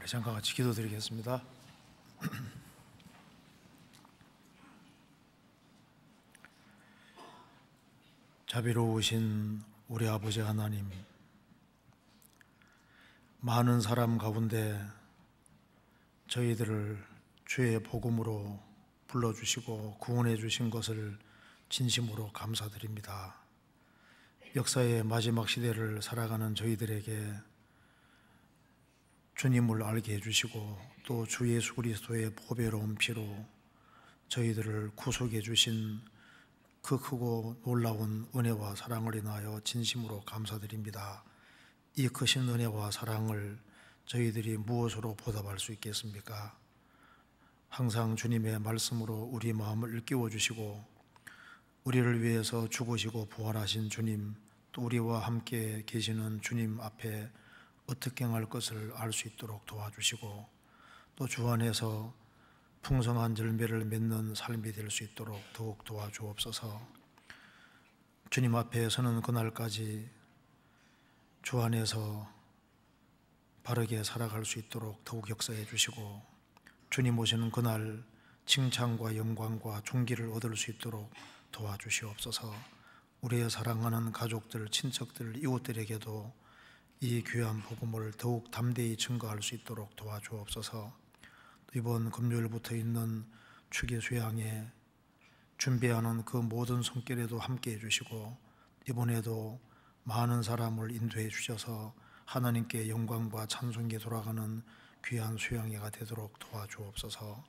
우리 잠깐 같이 기도드리겠습니다. 자비로우신 우리 아버지 하나님, 많은 사람 가운데 저희들을 주의 복음으로 불러주시고 구원해 주신 것을 진심으로 감사드립니다. 역사의 마지막 시대를 살아가는 저희들에게 주님을 알게 해주시고 또 주 예수 그리스도의 보배로운 피로 저희들을 구속해 주신 그 크고 놀라운 은혜와 사랑을 인하여 진심으로 감사드립니다. 이 크신 은혜와 사랑을 저희들이 무엇으로 보답할 수 있겠습니까? 항상 주님의 말씀으로 우리 마음을 일깨워 주시고 우리를 위해서 죽으시고 부활하신 주님 또 우리와 함께 계시는 주님 앞에 어떻게 행할 것을 알 수 있도록 도와주시고 또 주 안에서 풍성한 열매를 맺는 삶이 될 수 있도록 더욱 도와주옵소서. 주님 앞에서는 그날까지 주 안에서 바르게 살아갈 수 있도록 더욱 역사해 주시고 주님 오시는 그날 칭찬과 영광과 존귀를 얻을 수 있도록 도와주시옵소서. 우리의 사랑하는 가족들, 친척들, 이웃들에게도 이 귀한 복음을 더욱 담대히 증거할 수 있도록 도와주옵소서. 이번 금요일부터 있는 축의 수양에 준비하는 그 모든 손길에도 함께 해주시고 이번에도 많은 사람을 인도해 주셔서 하나님께 영광과 찬송에 돌아가는 귀한 수양회가 되도록 도와주옵소서.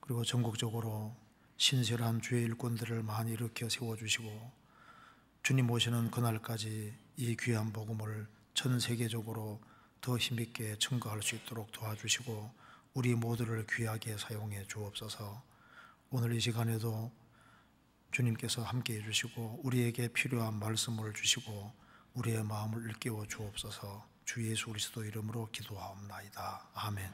그리고 전국적으로 신실한 주의 일꾼들을 많이 일으켜 세워주시고 주님 오시는 그날까지 이 귀한 복음을 전 세계적으로 더 힘있게 증거할 수 있도록 도와주시고 우리 모두를 귀하게 사용해 주옵소서 오늘 이 시간에도 주님께서 함께 해주시고 우리에게 필요한 말씀을 주시고 우리의 마음을 일깨워 주옵소서 주 예수 그리스도 이름으로 기도하옵나이다. 아멘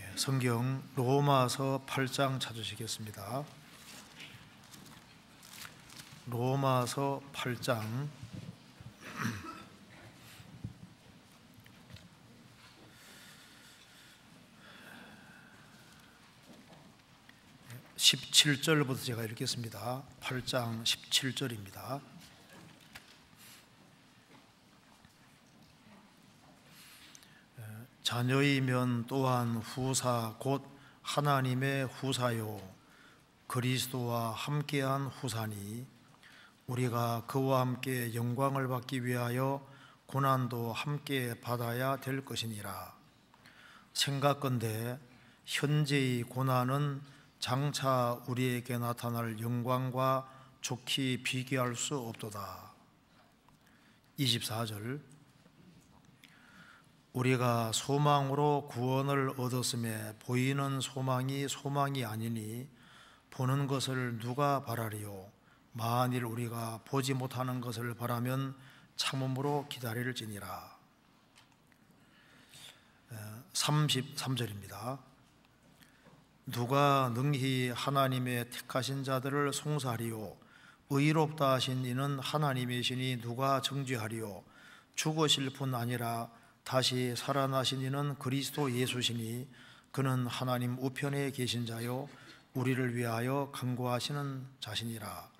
예, 성경 로마서 8장 찾으시겠습니다. 로마서 8장 17절부터 제가 읽겠습니다. 8장 17절입니다. 자녀이면 또한 후사 곧 하나님의 후사요 그리스도와 함께한 후사니 우리가 그와 함께 영광을 받기 위하여 고난도 함께 받아야 될 것이니라. 생각건대 현재의 고난은 장차 우리에게 나타날 영광과 좋게 비교할 수 없도다. 24절 우리가 소망으로 구원을 얻었음에 보이는 소망이 소망이 아니니 보는 것을 누가 바라리요 만일 우리가 보지 못하는 것을 바라면 참음으로 기다릴지니라. 33절입니다. 누가 능히 하나님의 택하신 자들을 송사하리요 의롭다 하신 이는 하나님이시니 누가 정죄하리요 죽으실 뿐 아니라 다시 살아나신 이는 그리스도 예수시니 그는 하나님 우편에 계신 자요 우리를 위하여 강구하시는 자신이라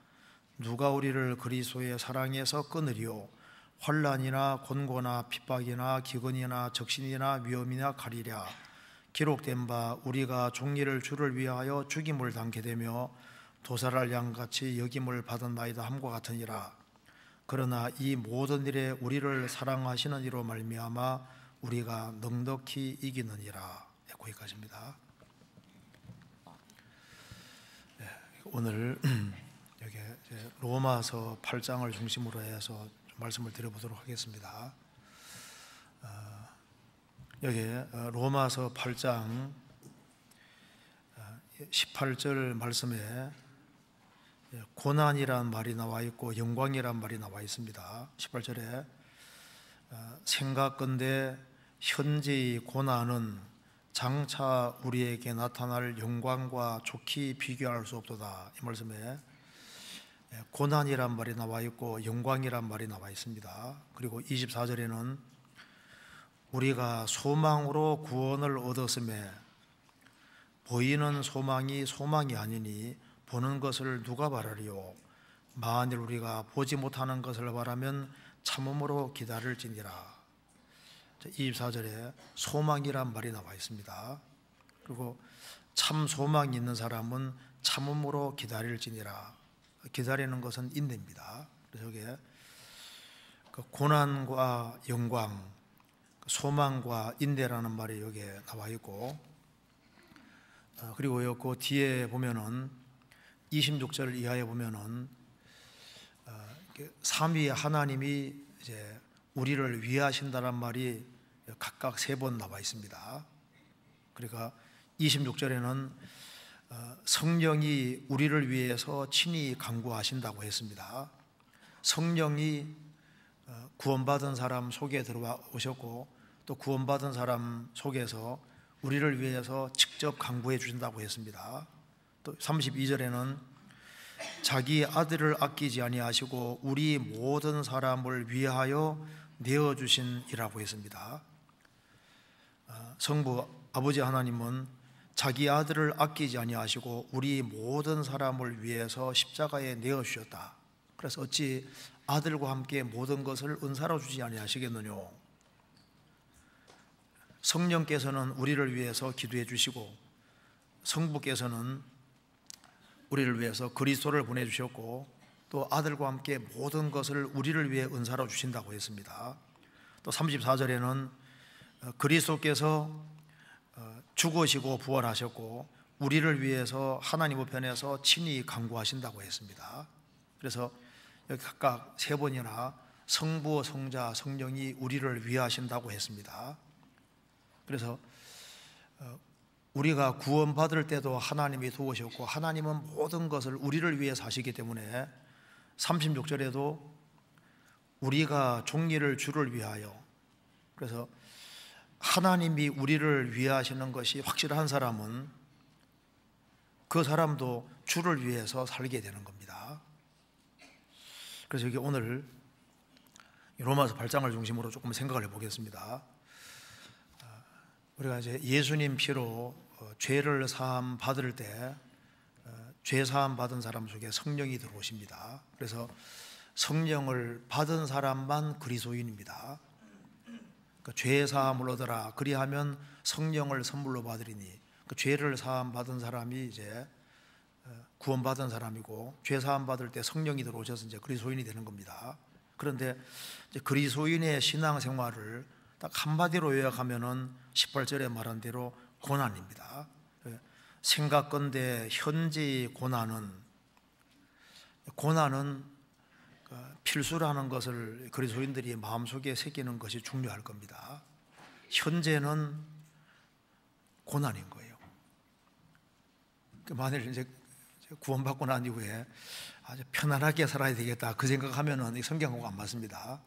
누가 우리를 그리스도의 사랑에서 끊으리요 환란이나 곤고나 핍박이나 기근이나 적신이나 위험이나 가리랴 기록된 바 우리가 종리를 주를 위하여 죽임을 당게 되며 도살할 양같이 여김을 받은 나이다 함과 같으니라 그러나 이 모든 일에 우리를 사랑하시는 이로 말미암아 우리가 넉넉히 이기느니라 네, 거기까지입니다 네, 오늘 로마서 8장을 중심으로 해서 말씀을 드려보도록 하겠습니다. 어, 여기 어, 로마서 8장 18절 어, 말씀에 예, 고난이란 말이 나와 있고 영광이란 말이 나와 있습니다. 18절에 생각건대 현재의 고난은 장차 우리에게 나타날 영광과 좋게 비교할 수 없도다 이 말씀에 예, 고난이란 말이 나와 있고 영광이란 말이 나와 있습니다. 그리고 24절에는 우리가 소망으로 구원을 얻었음에 보이는 소망이 소망이 아니니 보는 것을 누가 바라리요 만일 우리가 보지 못하는 것을 바라면 참음으로 기다릴지니라 24절에 소망이란 말이 나와 있습니다 그리고 참 소망이 있는 사람은 참음으로 기다릴지니라 기다리는 것은 인대입니다. 그래서 이게 그 고난과 영광, 소망과 인대라는 말이 여기에 나와 있고 어, 그리고요 그 뒤에 보면은 26절 이하에 보면은 어, 삼위 하나님이 이제 우리를 위하신다란 말이 각각 세 번 나와 있습니다. 그러니까 26절에는 어, 성령이 우리를 위해서 친히 강구하신다고 했습니다. 성령이 어, 구원받은 사람 속에 들어와 오셨고 또 구원받은 사람 속에서 우리를 위해서 직접 강구해 주신다고 했습니다. 또 32절에는 자기 아들을 아끼지 아니하시고 우리 모든 사람을 위하여 내어 주신이라고 했습니다. 어, 성부 아버지 하나님은 자기 아들을 아끼지 아니하시고 우리 모든 사람을 위해서 십자가에 내어 주셨다. 그래서 어찌 아들과 함께 모든 것을 은사로 주지 아니하시겠느냐. 성령께서는 우리를 위해서 기도해 주시고 성부께서는 우리를 위해서 그리스도를 보내 주셨고 또 아들과 함께 모든 것을 우리를 위해 은사로 주신다고 했습니다. 또 34절에는 그리스도께서 죽으시고 부활하셨고 우리를 위해서 하나님 우편에서 친히 강구하신다고 했습니다. 그래서 여기 각각 세 번이나 성부, 성자, 성령이 우리를 위하신다고 했습니다. 그래서 어, 우리가 구원받을 때도 하나님이 도우셨고 하나님은 모든 것을 우리를 위해서 시기 때문에 36절에도 우리가 종리를 주를 위하여 그래서 하나님이 우리를 위해 하시는 것이 확실한 사람은 그 사람도 주를 위해서 살게 되는 겁니다. 그래서 여기 오늘 로마서 8장을 중심으로 조금 생각을 해보겠습니다. 어, 우리가 이제 예수님 피로 어, 죄를 사함 받을 때죄 어, 사함 받은 사람 속에 성령이 들어오십니다. 그래서 성령을 받은 사람만 그리스도인입니다. 그죄 그러니까 사함을 얻어라. 그리하면 성령을 선물로 받으리니 그 죄를 사함 받은 사람이 이제 어, 구원 받은 사람이고 죄 사함 받을 때 성령이 들어오셔서 이제 그리스인이 되는 겁니다. 그런데 그리스인의 신앙 생활을 딱 한마디로 요약하면은 18절에 말한 대로 고난입니다. 예, 생각건대 현지 고난은 고난은 실수라는 것을 그리스도인들이 마음속에 새기는 것이 중요할 겁니다. 현재는 고난인 거예요. 그 만일 이제 구원받고 난 이후에 아주 편안하게 살아야 되겠다 그 생각하면은 성경하고 안 맞습니다.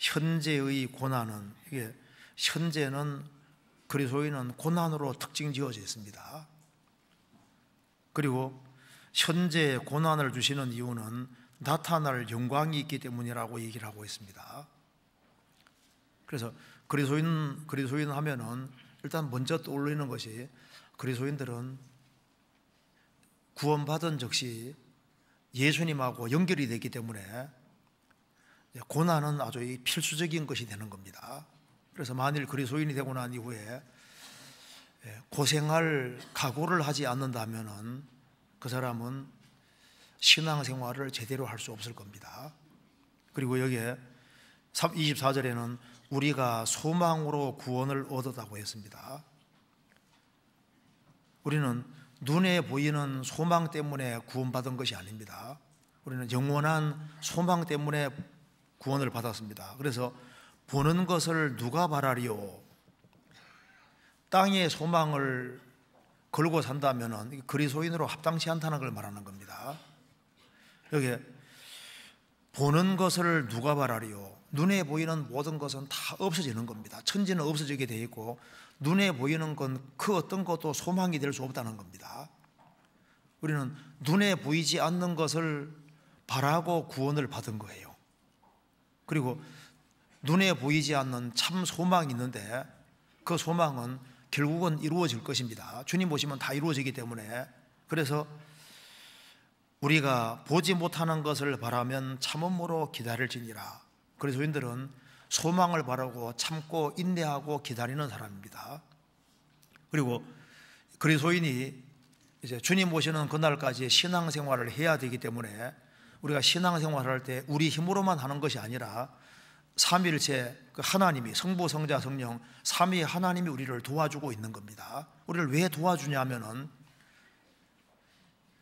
현재의 고난은 이게 현재는 그리스도인은 고난으로 특징지어져 있습니다. 그리고 현재 고난을 주시는 이유는 나타날 영광이 있기 때문이라고 얘기를 하고 있습니다. 그래서 그리스도인 그리스도인 하면은 일단 먼저 떠올리는 것이 그리스도인들은 구원받은 즉시 예수님하고 연결이 되기 때문에 고난은 아주 필수적인 것이 되는 겁니다. 그래서 만일 그리스도인이 되고 난 이후에 예, 고생할 각오를 하지 않는다면은 그 사람은 신앙생활을 제대로 할 수 없을 겁니다. 그리고 여기에 24절에는 우리가 소망으로 구원을 얻었다고 했습니다. 우리는 눈에 보이는 소망 때문에 구원받은 것이 아닙니다. 우리는 영원한 소망 때문에 구원을 받았습니다. 그래서 보는 것을 누가 바라리요? 땅의 소망을 걸고 산다면 그리스도인으로 합당치 않다는 걸 말하는 겁니다. 여기 보는 것을 누가 바라리요? 눈에 보이는 모든 것은 다 없어지는 겁니다. 천지는 없어지게 되 있고 눈에 보이는 건 그 어떤 것도 소망이 될 수 없다는 겁니다. 우리는 눈에 보이지 않는 것을 바라고 구원을 받은 거예요. 그리고 눈에 보이지 않는 참 소망이 있는데 그 소망은 결국은 이루어질 것입니다. 주님 보시면 다 이루어지기 때문에 그래서 우리가 보지 못하는 것을 바라면 참음으로 기다릴지니라. 그래서도인들은 소망을 바라고 참고 인내하고 기다리는 사람입니다. 그리고 그리스도인이 이제 주님 오시는 그날까지 신앙생활을 해야 되기 때문에 우리가 신앙생활 을 할 때 우리 힘으로만 하는 것이 아니라 삼일체 그 하나님이 성부 성자 성령 삼위 하나님이 우리를 도와주고 있는 겁니다. 우리를 왜 도와주냐면은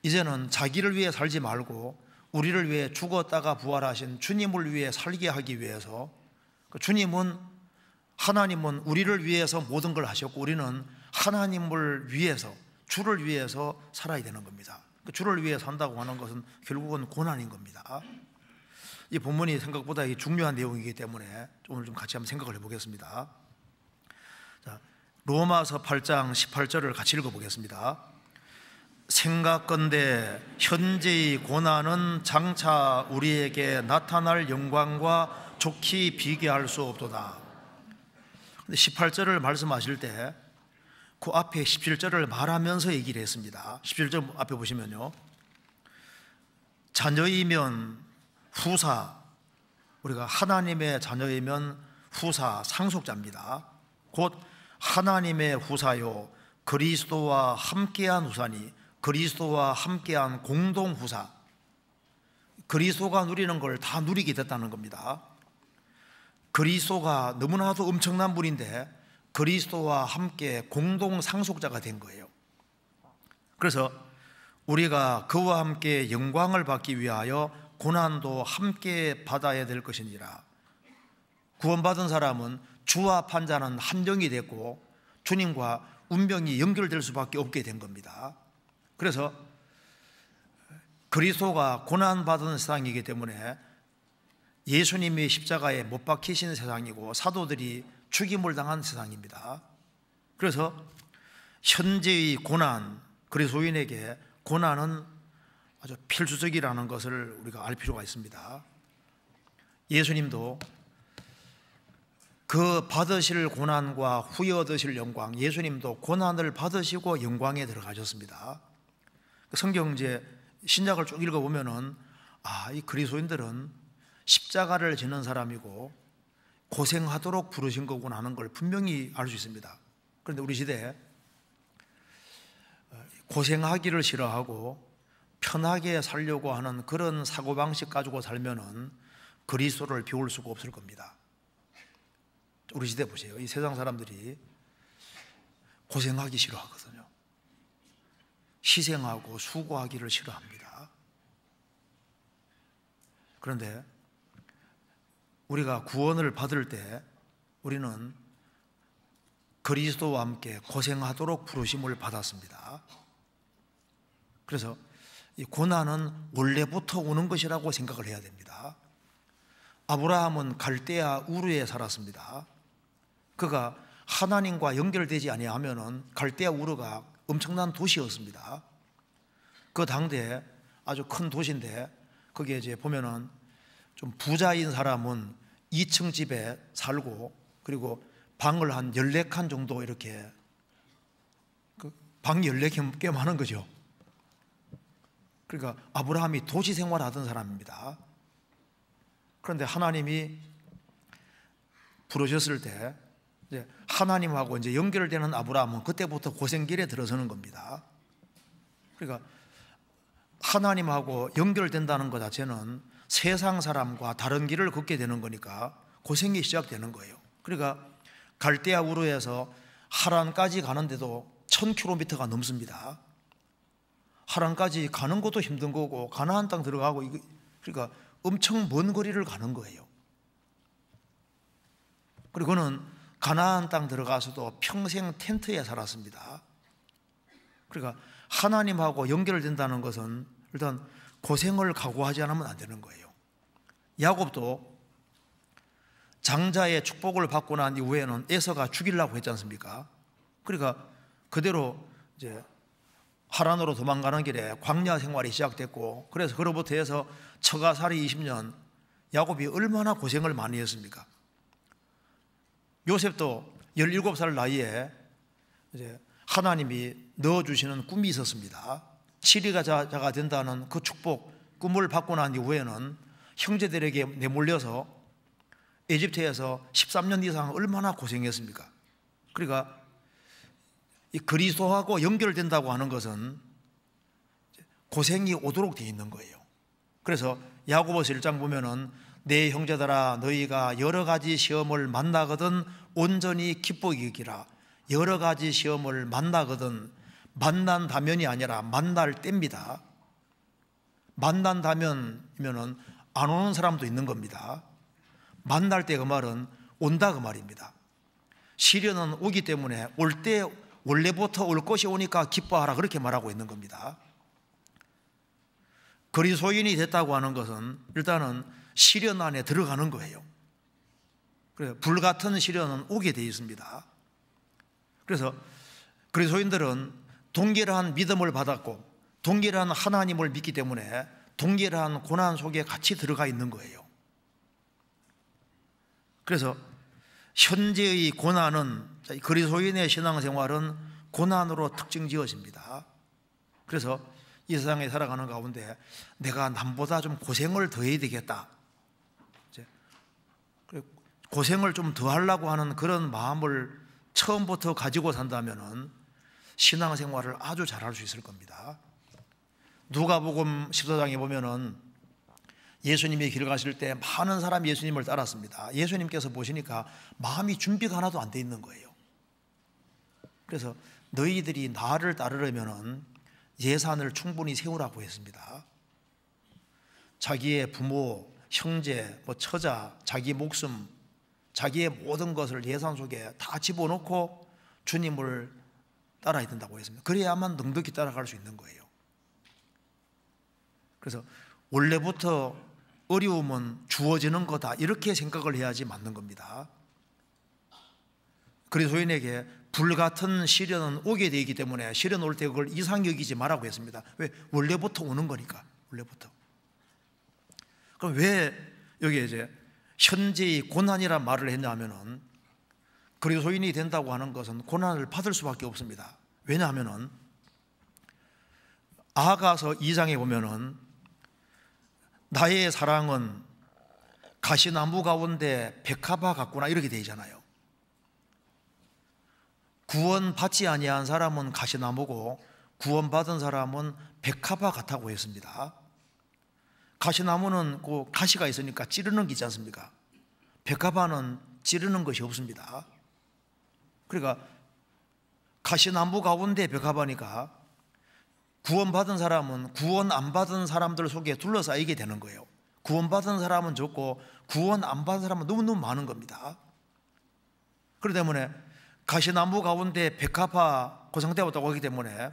이제는 자기를 위해 살지 말고 우리를 위해 죽었다가 부활하신 주님을 위해 살게 하기 위해서 그 주님은 하나님은 우리를 위해서 모든 걸 하셨고 우리는 하나님을 위해서 주를 위해서 살아야 되는 겁니다. 그 주를 위해 산다고 하는 것은 결국은 고난인 겁니다. 이 본문이 생각보다 중요한 내용이기 때문에 오늘 좀 같이 한번 생각을 해보겠습니다. 자, 로마서 8장 18절을 같이 읽어보겠습니다. 생각건대 현재의 고난은 장차 우리에게 나타날 영광과 좋히 비교할 수 없도다. 근데 18절을 말씀하실 때 그 앞에 17절을 말하면서 얘기를 했습니다. 17절 앞에 보시면요. 자녀이면 후사, 우리가 하나님의 자녀이면 후사, 상속자입니다. 곧 하나님의 후사요, 그리스도와 함께한 후사니 그리스도와 함께한 공동후사, 그리스도가 누리는 걸 다 누리게 됐다는 겁니다. 그리스도가 너무나도 엄청난 분인데 그리스도와 함께 공동 상속자가 된 거예요. 그래서 우리가 그와 함께 영광을 받기 위하여 고난도 함께 받아야 될 것이니라. 구원받은 사람은 주와 판자는 한정이 됐고 주님과 운명이 연결될 수밖에 없게 된 겁니다. 그래서 그리스도가 고난받은 세상이기 때문에 예수님이 십자가에 못 박히신 세상이고 사도들이 죽임을 당한 세상입니다. 그래서 현재의 고난, 그리스도인에게 고난은 아주 필수적이라는 것을 우리가 알 필요가 있습니다. 예수님도 그 받으실 고난과 후에 얻으실 영광, 예수님도 고난을 받으시고 영광에 들어가셨습니다. 성경제 신약을 쭉 읽어보면은 아, 이 그리스도인들은 십자가를 지는 사람이고 고생하도록 부르신 거구나 하는 걸 분명히 알 수 있습니다. 그런데 우리 시대에 어, 고생하기를 싫어하고 편하게 살려고 하는 그런 사고방식 가지고 살면은 그리스도를 비울 수가 없을 겁니다. 우리 시대 보세요. 이 세상 사람들이 고생하기 싫어하거든요. 희생하고 수고하기를 싫어합니다. 그런데 우리가 구원을 받을 때 우리는 그리스도와 함께 고생하도록 부르심을 받았습니다. 그래서 이 고난은 원래부터 오는 것이라고 생각을 해야 됩니다. 아브라함은 갈대아 우르에 살았습니다. 그가 하나님과 연결되지 아니하면은 갈대아 우르가 엄청난 도시였습니다. 그 당대에 아주 큰 도시인데 거기에 이제 보면은 좀 부자인 사람은 2층 집에 살고 그리고 방을 한 14칸 정도 이렇게 그 방 14개 꽤 많은 거죠. 그러니까 아브라함이 도시 생활 하던 사람입니다. 그런데 하나님이 부르셨을 때 하나님하고 이제 연결되는 아브라함은 그때부터 고생길에 들어서는 겁니다. 그러니까 하나님하고 연결된다는 것 자체는 세상 사람과 다른 길을 걷게 되는 거니까 고생이 시작되는 거예요. 그러니까 갈대아 우르에서 하란까지 가는데도 1000km가 넘습니다. 하란까지 가는 것도 힘든 거고 가나안 땅 들어가고 그러니까 엄청 먼 거리를 가는 거예요. 그리고는 가나안 땅 들어가서도 평생 텐트에 살았습니다. 그러니까 하나님하고 연결된다는 것은 일단 고생을 각오하지 않으면 안 되는 거예요. 야곱도 장자의 축복을 받고 난 이후에는 에서가 죽이려고 했지 않습니까? 그러니까 그대로 이제 하란으로 도망가는 길에 광야 생활이 시작됐고 그래서 그로부터 해서 처가살이 20년 야곱이 얼마나 고생을 많이 했습니까? 요셉도 17살 나이에 이제 하나님이 넣어주시는 꿈이 있었습니다. 치리가자가 된다는 그 축복, 꿈을 받고 난 이후에는 형제들에게 내몰려서 에집트에서 13년 이상 얼마나 고생했습니까? 그러니까 그리스도하고 연결된다고 하는 것은 고생이 오도록 돼 있는 거예요. 그래서 야고보서 1장 보면은 내 형제들아 너희가 여러 가지 시험을 만나거든 온전히 기쁘기라 여러 가지 시험을 만나거든 만난다면이 아니라 만날 때입니다. 만난다면이면은 안 오는 사람도 있는 겁니다. 만날 때 그 말은 온다 그 말입니다. 시련은 오기 때문에 올 때 원래부터 올 것이 오니까 기뻐하라 그렇게 말하고 있는 겁니다. 그리소인이 됐다고 하는 것은 일단은 시련 안에 들어가는 거예요. 그래서 불같은 시련은 오게 되어 있습니다. 그래서 그리스도인들은 동일한 믿음을 받았고 동일한 하나님을 믿기 때문에 동일한 고난 속에 같이 들어가 있는 거예요. 그래서 현재의 고난은 그리스도인의 신앙생활은 고난으로 특징지어집니다. 그래서 이 세상에 살아가는 가운데 내가 남보다 좀 고생을 더 해야 되겠다. 고생을 좀 더 하려고 하는 그런 마음을 처음부터 가지고 산다면 신앙생활을 아주 잘할 수 있을 겁니다. 누가복음 14장에 보면은 예수님이 길 가실 때 많은 사람이 예수님을 따랐습니다. 예수님께서 보시니까 마음이 준비가 하나도 안 돼 있는 거예요. 그래서 너희들이 나를 따르려면은 예산을 충분히 세우라고 했습니다. 자기의 부모, 형제, 뭐 처자, 자기 목숨 자기의 모든 것을 예산 속에 다 집어넣고 주님을 따라야 된다고 했습니다. 그래야만 능덕히 따라갈 수 있는 거예요. 그래서 원래부터 어려움은 주어지는 거다 이렇게 생각을 해야지 맞는 겁니다. 그리스도인에게 불같은 시련은 오게 되기 때문에 시련 올 때 그걸 이상 여기지 말라고 했습니다. 왜 원래부터 오는 거니까 원래부터. 그럼 왜 여기 이제 현재의 고난이라 말을 했냐 면 그리스도인이 된다고 하는 것은 고난을 받을 수밖에 없습니다. 왜냐하면 아가서 2장에 보면 나의 사랑은 가시나무 가운데 백합화 같구나 이렇게 되잖아요. 구원받지 아니한 사람은 가시나무고 구원받은 사람은 백합화 같다고 했습니다. 가시나무는 그 가시가 있으니까 찌르는 게 있지 않습니까? 백합화는 찌르는 것이 없습니다. 그러니까 가시나무 가운데 백합화니까 구원받은 사람은 구원 안 받은 사람들 속에 둘러싸이게 되는 거예요. 구원받은 사람은 적고 구원 안 받은 사람은 너무너무 많은 겁니다. 그렇기 때문에 가시나무 가운데 백합화 그 상태가 없다고 하기 때문에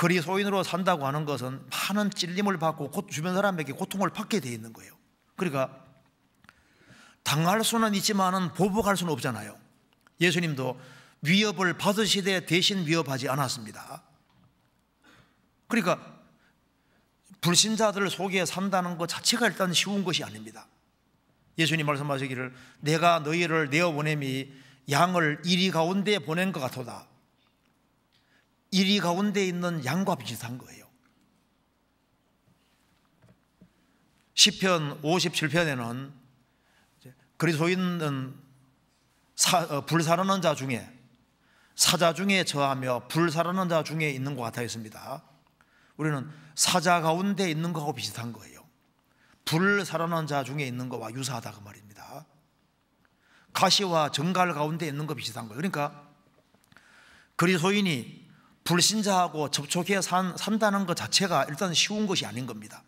그리소인으로 산다고 하는 것은 많은 찔림을 받고 주변 사람에게 고통을 받게 되어 있는 거예요. 그러니까 당할 수는 있지만은 보복할 수는 없잖아요. 예수님도 위협을 받으시되 대신 위협하지 않았습니다. 그러니까 불신자들 속에 산다는 것 자체가 일단 쉬운 것이 아닙니다. 예수님 말씀하시기를 내가 너희를 내어 보냄이 양을 이리 가운데 보낸 것 같도다. 이리 가운데 있는 양과 비슷한 거예요. 시편 57편에는 그리스도인은 어, 불사르는 자 중에 사자 중에 저하며 불사르는 자 중에 있는 것 같아 있습니다. 우리는 사자 가운데 있는 것하고 비슷한 거예요. 불사르는 자 중에 있는 것과 유사하다 그 말입니다. 가시와 정갈 가운데 있는 것 비슷한 거예요. 그러니까 그리스인이 불신자하고 접촉해 산, 산다는 것 자체가 일단 쉬운 것이 아닌 겁니다.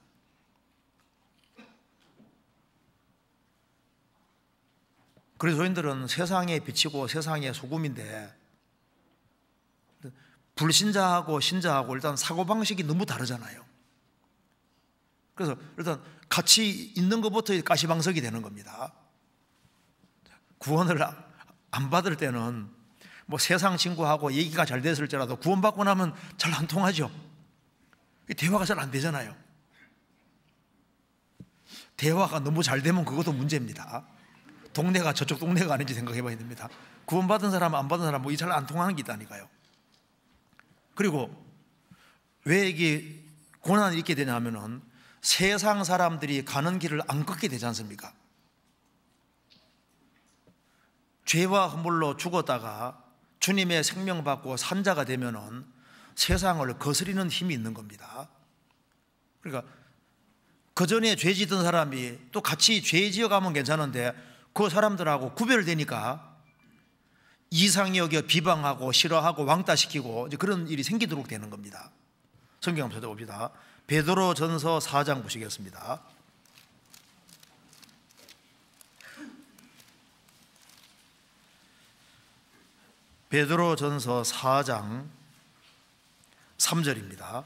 그리스도인들은 세상에 비치고 세상의 소금인데 불신자하고 신자하고 일단 사고방식이 너무 다르잖아요. 그래서 일단 같이 있는 것부터 가시방석이 되는 겁니다. 구원을 안 받을 때는 뭐 세상 친구하고 얘기가 잘 됐을지라도 구원받고 나면 잘 안 통하죠. 대화가 잘 안 되잖아요. 대화가 너무 잘 되면 그것도 문제입니다. 동네가 저쪽 동네가 아닌지 생각해 봐야 됩니다. 구원받은 사람, 안 받은 사람, 뭐 이 잘 안 통하는 게 있다니까요. 그리고 왜 이게 고난이 있게 되냐 면은 세상 사람들이 가는 길을 안 걷게 되지 않습니까? 죄와 허물로 죽었다가 주님의 생명 받고 산자가 되면은 세상을 거스리는 힘이 있는 겁니다. 그러니까 그 전에 죄 지던 사람이 또 같이 죄 지어가면 괜찮은데 그 사람들하고 구별되니까 이상이 여겨 비방하고 싫어하고 왕따시키고 이제 그런 일이 생기도록 되는 겁니다. 성경 한번 찾아봅시다. 베드로 전서 4장 보시겠습니다. 베드로전서 4장 3절입니다.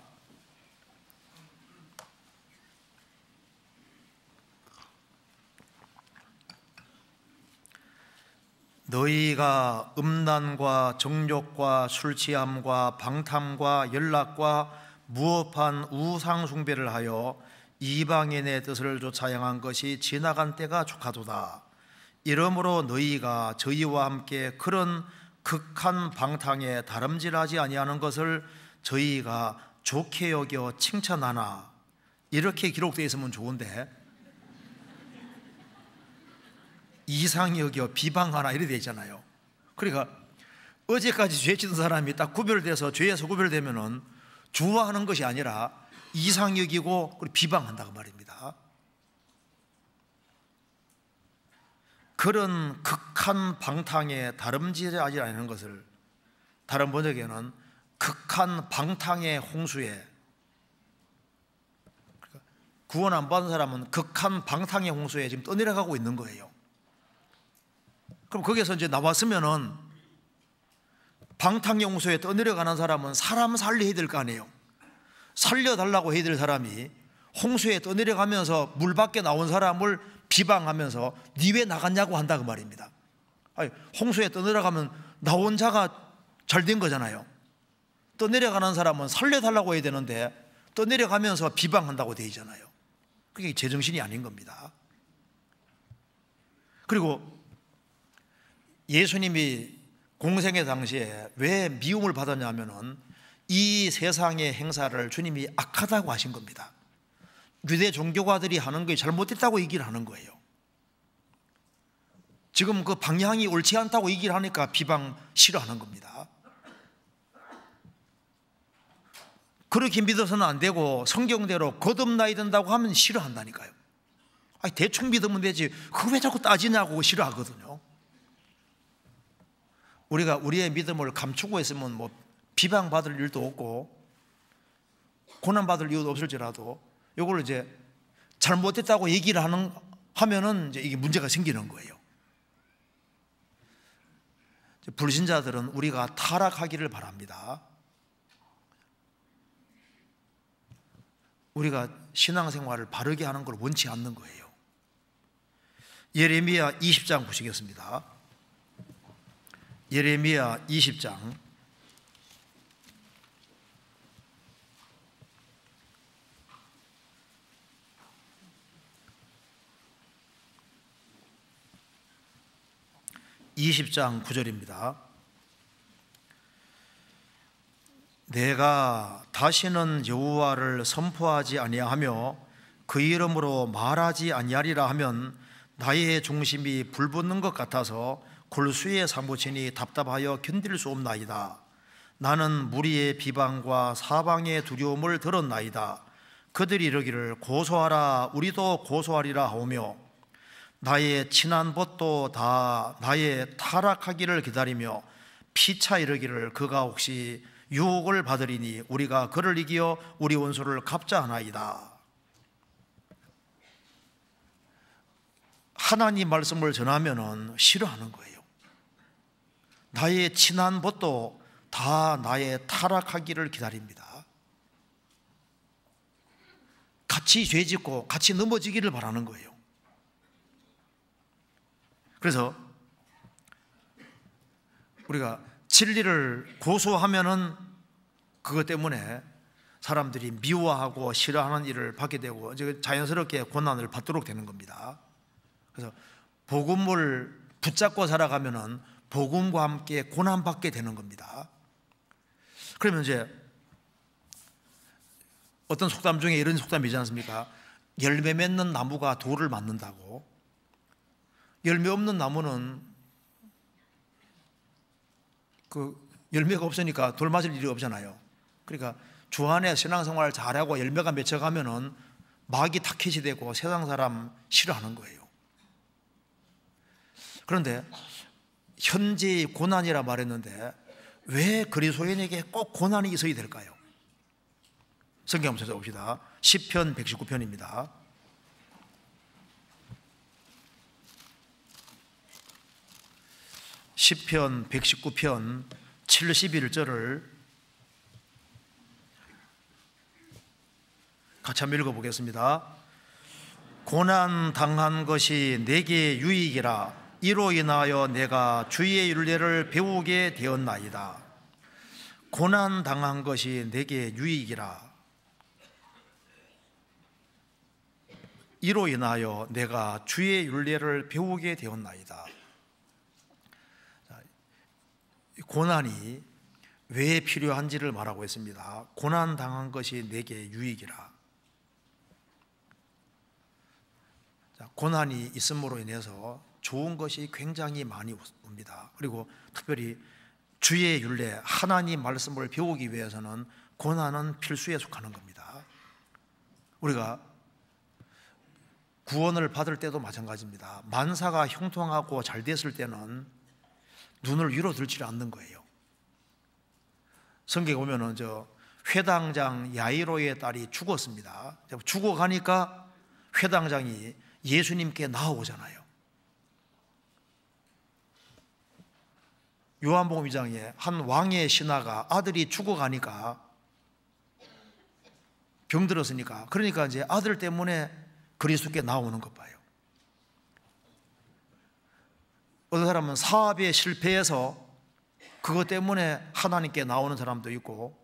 너희가 음란과 정욕과 술취함과 방탕과 연락과 무업한 우상 숭배를 하여 이방인의 뜻을 쫓아 향한 것이 지나간 때가 조카도다. 이러므로 너희가 저희와 함께 그런 극한 방탕에 다름질하지 아니하는 것을 저희가 좋게 여겨 칭찬하나 이렇게 기록되어 있으면 좋은데 이상 여겨 비방하나 이렇게 되어 있잖아요 그러니까 어제까지 죄 짓는 사람이 딱 구별돼서 죄에서 구별되면은 주화하는 것이 아니라 이상 여기고 비방한다고 말입니다 그런 극한 방탕에 다름질하지 않는 것을 다른 번역에는 극한 방탕의 홍수에 구원 안 받은 사람은 극한 방탕의 홍수에 지금 떠내려가고 있는 거예요. 그럼 거기서 이제 나왔으면은 방탕의 홍수에 떠내려가는 사람은 사람 살려야 될 거 아니에요. 살려달라고 해야 될 사람이 홍수에 떠내려가면서 물 밖에 나온 사람을 비방하면서 니 왜 나갔냐고 한다 그 말입니다. 아니, 홍수에 떠내려가면 나 혼자가 잘 된 거잖아요. 떠내려가는 사람은 살려달라고 해야 되는데 떠내려가면서 비방한다고 되잖아요. 그게 제정신이 아닌 겁니다. 그리고 예수님이 공생의 당시에 왜 미움을 받았냐면은 이 세상의 행사를 주님이 악하다고 하신 겁니다. 유대 종교가들이 하는 게 잘못됐다고 얘기를 하는 거예요. 지금 그 방향이 옳지 않다고 얘기를 하니까 비방 싫어하는 겁니다. 그렇게 믿어서는 안 되고 성경대로 거듭나야 된다고 하면 싫어한다니까요. 아니, 대충 믿으면 되지. 그왜 자꾸 따지냐고 싫어하거든요. 우리가 우리의 믿음을 감추고 있으면 뭐 비방받을 일도 없고 고난받을 이유도 없을지라도 이걸 이제 잘못했다고 얘기를 하는 하면은 이제 이게 문제가 생기는 거예요. 불신자들은 우리가 타락하기를 바랍니다. 우리가 신앙생활을 바르게 하는 걸 원치 않는 거예요. 예레미야 20장 보시겠습니다. 예레미야 20장 20장 9절입니다. 내가 다시는 여호와를 선포하지 아니하며 그 이름으로 말하지 아니하리라 하면 나의 중심이 불붙는 것 같아서 골수의 사무친이 답답하여 견딜 수 없나이다. 나는 무리의 비방과 사방의 두려움을 들었나이다. 그들이 이르기를 고소하라 우리도 고소하리라 하오며 나의 친한 벗도 다 나의 타락하기를 기다리며 피차 이르기를 그가 혹시 유혹을 받으리니 우리가 그를 이기어 우리 원수를 갚자하나이다. 하나님 말씀을 전하면은 싫어하는 거예요. 나의 친한 벗도 다 나의 타락하기를 기다립니다. 같이 죄 짓고 같이 넘어지기를 바라는 거예요. 그래서 우리가 진리를 고소하면은 그것 때문에 사람들이 미워하고 싫어하는 일을 받게 되고 자연스럽게 고난을 받도록 되는 겁니다. 그래서 복음을 붙잡고 살아가면은 복음과 함께 고난 받게 되는 겁니다. 그러면 이제 어떤 속담 중에 이런 속담이 있지 않습니까? 열매 맺는 나무가 돌을 맞는다고. 열매 없는 나무는 그 열매가 없으니까 돌 맞을 일이 없잖아요. 그러니까 주 안에 신앙생활 잘하고 열매가 맺혀가면은 막이 타켓이 되고 세상 사람 싫어하는 거예요. 그런데 현재의 고난이라 말했는데 왜 그리스도인에게 꼭 고난이 있어야 될까요? 성경 한번 찾아봅시다. 10편 119편입니다. 10편 119편 71절을 같이 한번 읽어보겠습니다 고난 당한 것이 내게 유익이라 이로 인하여 내가 주의 윤례를 배우게 되었나이다 고난 당한 것이 내게 유익이라 이로 인하여 내가 주의 윤례를 배우게 되었나이다 고난이 왜 필요한지를 말하고 있습니다. 고난 당한 것이 내게 유익이라. 고난이 있음으로 인해서 좋은 것이 굉장히 많이 옵니다. 그리고 특별히 주의 윤례 하나님 말씀을 배우기 위해서는 고난은 필수에 속하는 겁니다. 우리가 구원을 받을 때도 마찬가지입니다. 만사가 형통하고 잘 됐을 때는 눈을 위로 들지 않는 거예요. 성경에 보면은 저 회당장 야이로의 딸이 죽었습니다. 죽어가니까 회당장이 예수님께 나오잖아요. 요한복음 2장에 한 왕의 신하가 아들이 죽어가니까 병들었으니까 그러니까 이제 아들 때문에 그리스도께 나오는 것 봐요. 어떤 사람은 사업에 실패해서 그것 때문에 하나님께 나오는 사람도 있고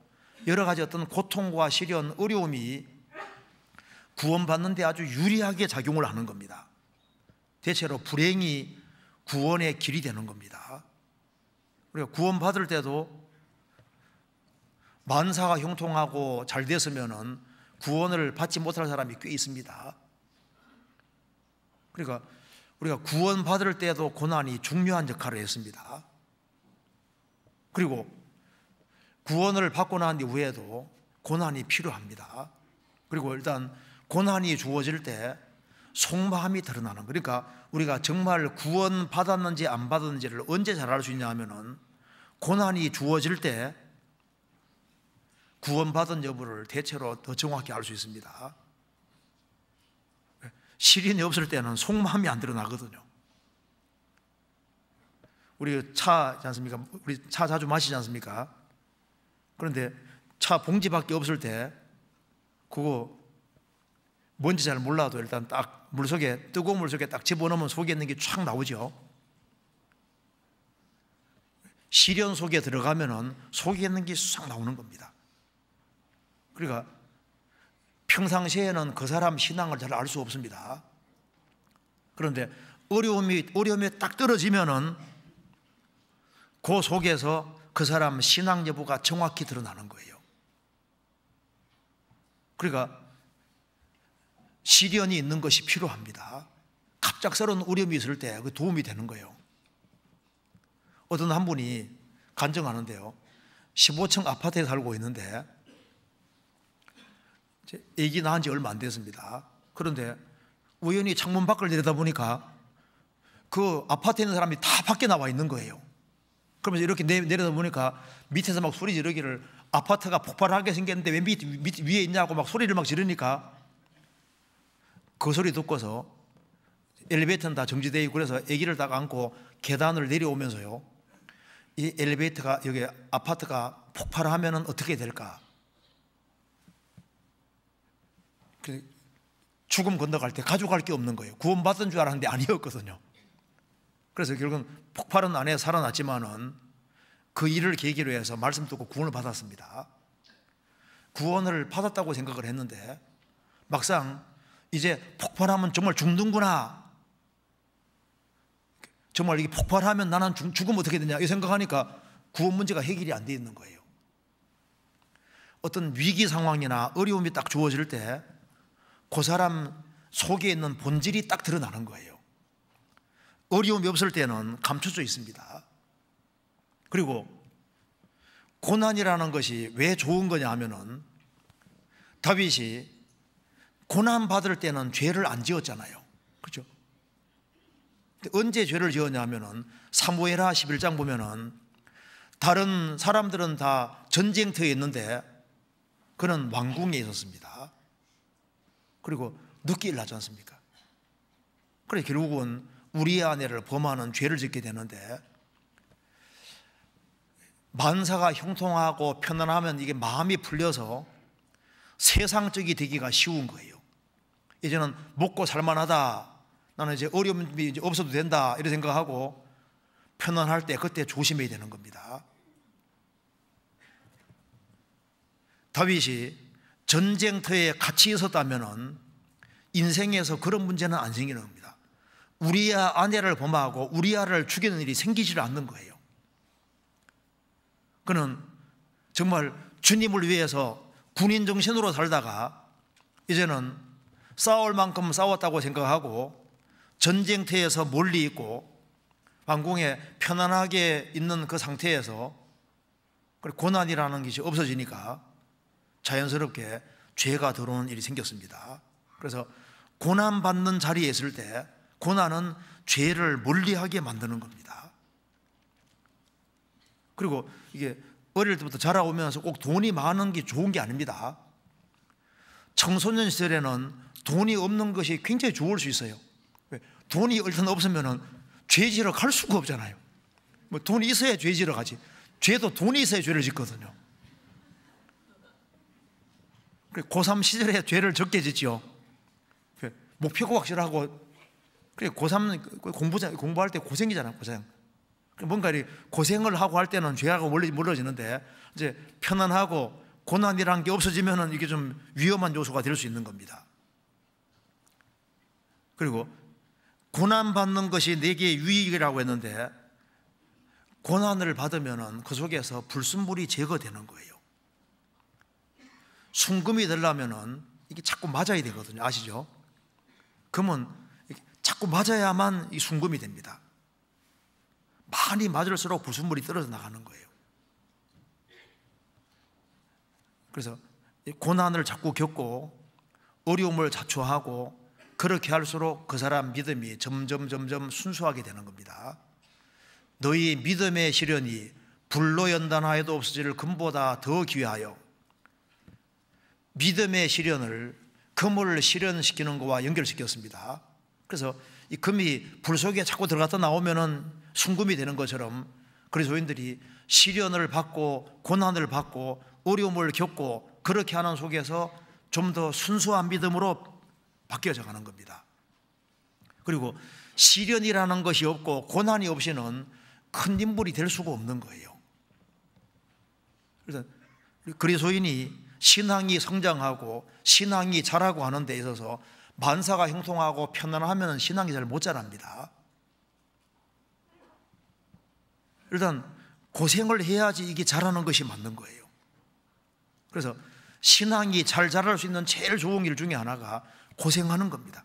여러 가지 어떤 고통과 시련, 어려움이 구원받는데 아주 유리하게 작용을 하는 겁니다. 대체로 불행이 구원의 길이 되는 겁니다. 우리가 구원받을 때도 만사가 형통하고 잘됐으면 구원을 받지 못할 사람이 꽤 있습니다. 그러니까 우리가 구원받을 때에도 고난이 중요한 역할을 했습니다. 그리고 구원을 받고 난 후에도 고난이 필요합니다. 그리고 일단 고난이 주어질 때 속마음이 드러나는 그러니까 우리가 정말 구원 받았는지 안 받았는지를 언제 잘 알 수 있냐 하면은 고난이 주어질 때 구원받은 여부를 대체로 더 정확히 알 수 있습니다. 시린이 없을 때는 속마음이 안 드러나거든요. 우리 차지 않습니까? 우리 차 자주 마시지 않습니까? 그런데 차 봉지밖에 없을 때 그거 뭔지 잘 몰라도 일단 딱 물속에 뜨거운 물속에 딱 집어넣으면 속에 있는 게 촥 나오죠. 시련 속에 들어가면은 속에 있는 게싹 나오는 겁니다. 그러니까 평상시에는 그 사람 신앙을 잘 알 수 없습니다. 그런데 어려움이 어려움에 딱 떨어지면은 그 속에서 그 사람 신앙 여부가 정확히 드러나는 거예요. 그러니까 시련이 있는 것이 필요합니다. 갑작스러운 어려움이 있을 때 그 도움이 되는 거예요. 어떤 한 분이 간증하는데요. 15층 아파트에 살고 있는데 애기 낳은 지 얼마 안 됐습니다. 그런데 우연히 창문 밖을 내려다보니까 그 아파트에 있는 사람이 다 밖에 나와 있는 거예요. 그러면서 이렇게 내, 내려다보니까 밑에서 막 소리 지르기를 아파트가 폭발하게 생겼는데 왜 밑, 밑, 위에 있냐고 막 소리를 막 지르니까 그 소리 듣고서 엘리베이터는 다 정지되어 있고 그래서 아기를 딱 안고 계단을 내려오면서요. 이 엘리베이터가 여기 아파트가 폭발하면 어떻게 될까? 그 죽음 건너갈 때 가져갈 게 없는 거예요. 구원받은 줄 알았는데 아니었거든요. 그래서 결국은 폭발은 안에 살아났지만은 그 일을 계기로 해서 말씀 듣고 구원을 받았습니다. 구원을 받았다고 생각을 했는데 막상 이제 폭발하면 정말 죽는구나. 정말 이게 폭발하면 나는 죽으면 어떻게 되냐 이 생각하니까 구원 문제가 해결이 안 돼 있는 거예요. 어떤 위기 상황이나 어려움이 딱 주어질 때그 사람 속에 있는 본질이 딱 드러나는 거예요. 어려움이 없을 때는 감춰져 있습니다. 그리고 고난이라는 것이 왜 좋은 거냐 하면은 다윗이 고난 받을 때는 죄를 안 지었잖아요. 그렇죠? 언제 죄를 지었냐면은 하 사무엘하 11장 보면은 다른 사람들은 다 전쟁터에 있는데 그는 왕궁에 있었습니다. 그리고 늦게 일어나지 않습니까? 그래 결국은 우리 아내를 범하는 죄를 짓게 되는데 만사가 형통하고 편안하면 이게 마음이 풀려서 세상적이 되기가 쉬운 거예요. 이제는 먹고 살만하다. 나는 이제 어려움이 이제 없어도 된다. 이런 생각하고 편안할 때 그때 조심해야 되는 겁니다. 다윗이 전쟁터에 같이 있었다면 인생에서 그런 문제는 안 생기는 겁니다. 우리 아내를 범하고 우리야를 죽이는 일이 생기질 않는 거예요. 그는 정말 주님을 위해서 군인 정신으로 살다가 이제는 싸울 만큼 싸웠다고 생각하고 전쟁터에서 멀리 있고 왕궁에 편안하게 있는 그 상태에서 고난이라는 것이 없어지니까 자연스럽게 죄가 들어오는 일이 생겼습니다. 그래서 고난받는 자리에 있을 때 고난은 죄를 멀리하게 만드는 겁니다. 그리고 이게 어릴 때부터 자라오면서 꼭 돈이 많은 게 좋은 게 아닙니다. 청소년 시절에는 돈이 없는 것이 굉장히 좋을 수 있어요. 돈이 일단 없으면 죄지러 갈 수가 없잖아요. 뭐 돈이 있어야 죄지러 가지. 죄도 돈이 있어야 죄를 짓거든요. 그래, 고3 시절에 죄를 적게 짓지요. 그래, 목표가 확실하고, 그래, 고3, 공부 공부할 때 고생이잖아, 고생. 그래, 뭔가 이 고생을 하고 할 때는 죄하고 멀리 어지는데 이제 편안하고 고난이란 게 없어지면은 이게 좀 위험한 요소가 될 수 있는 겁니다. 그리고 고난받는 것이 내게 유익이라고 했는데, 고난을 받으면그 속에서 불순물이 제거되는 거예요. 순금이 되려면은 이게 자꾸 맞아야 되거든요. 아시죠? 그러 자꾸 맞아야만 이 순금이 됩니다. 많이 맞을수록 불순물이 떨어져 나가는 거예요. 그래서 고난을 자꾸 겪고 어려움을 자초하고 그렇게 할수록 그 사람 믿음이 점점 점점 순수하게 되는 겁니다. 너희 믿음의 시련이 불로 연단하여도 없어지 금보다 더 귀하여 믿음의 시련을 금을 실현시키는 것과 연결시켰습니다. 그래서 이 금이 불 속에 자꾸 들어갔다 나오면은 순금이 되는 것처럼 그리스도인들이 시련을 받고 고난을 받고 어려움을 겪고 그렇게 하는 속에서 좀 더 순수한 믿음으로 바뀌어져 가는 겁니다. 그리고 시련이라는 것이 없고 고난이 없이는 큰 인물이 될 수가 없는 거예요. 그래서 그리스도인이 신앙이 성장하고 신앙이 자라고 하는 데 있어서 만사가 형통하고 편안하면 신앙이 잘 못 자랍니다. 일단 고생을 해야지 이게 자라는 것이 맞는 거예요. 그래서 신앙이 잘 자랄 수 있는 제일 좋은 길 중에 하나가 고생하는 겁니다.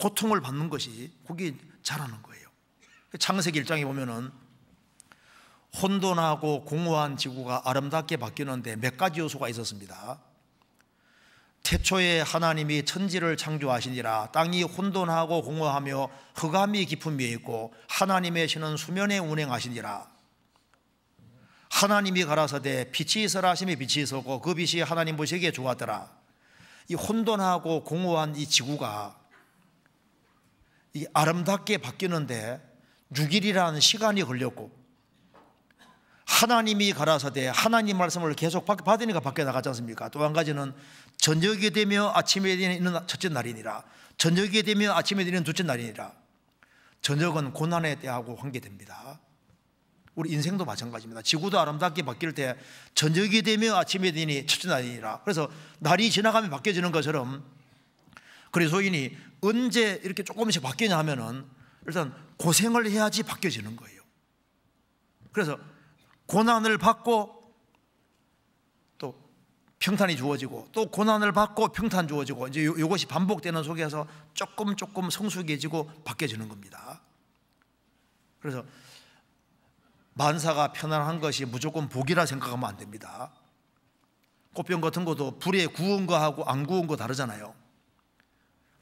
고통을 받는 것이 그게 자라는 거예요. 창세기 1장에 보면은 혼돈하고 공허한 지구가 아름답게 바뀌는데 몇 가지 요소가 있었습니다. 태초에 하나님이 천지를 창조하시니라 땅이 혼돈하고 공허하며 흑암이 깊은 미 있고 하나님의 신은 수면에 운행하시니라 하나님이 가라사대 빛이 있어라 하심에 빛이 있었고 그 빛이 하나님 보시기에 좋았더라 이 혼돈하고 공허한 이 지구가 이 아름답게 바뀌는데 6일이라는 시간이 걸렸고 하나님이 가라사대 하나님 말씀을 계속 받으니까 밖에 나가지 않습니까? 또 한 가지는 저녁이 되며 아침에 되는 첫째 날이니라 저녁이 되며 아침에 되는 둘째 날이니라 저녁은 고난의 때하고 관계됩니다 우리 인생도 마찬가지입니다 지구도 아름답게 바뀔 때 저녁이 되며 아침에 되니 첫째 날이니라 그래서 날이 지나가면 바뀌어지는 것처럼 그리스도인이 언제 이렇게 조금씩 바뀌냐 하면은 일단 고생을 해야지 바뀌어지는 거예요 그래서 고난을 받고 또 평탄이 주어지고 또 고난을 받고 평탄 주어지고 이제 이것이 반복되는 속에서 조금 조금 성숙해지고 바뀌어지는 겁니다. 그래서 만사가 편안한 것이 무조건 복이라 생각하면 안 됩니다. 꽃병 같은 것도 불에 구운 거하고 안 구운 거 다르잖아요.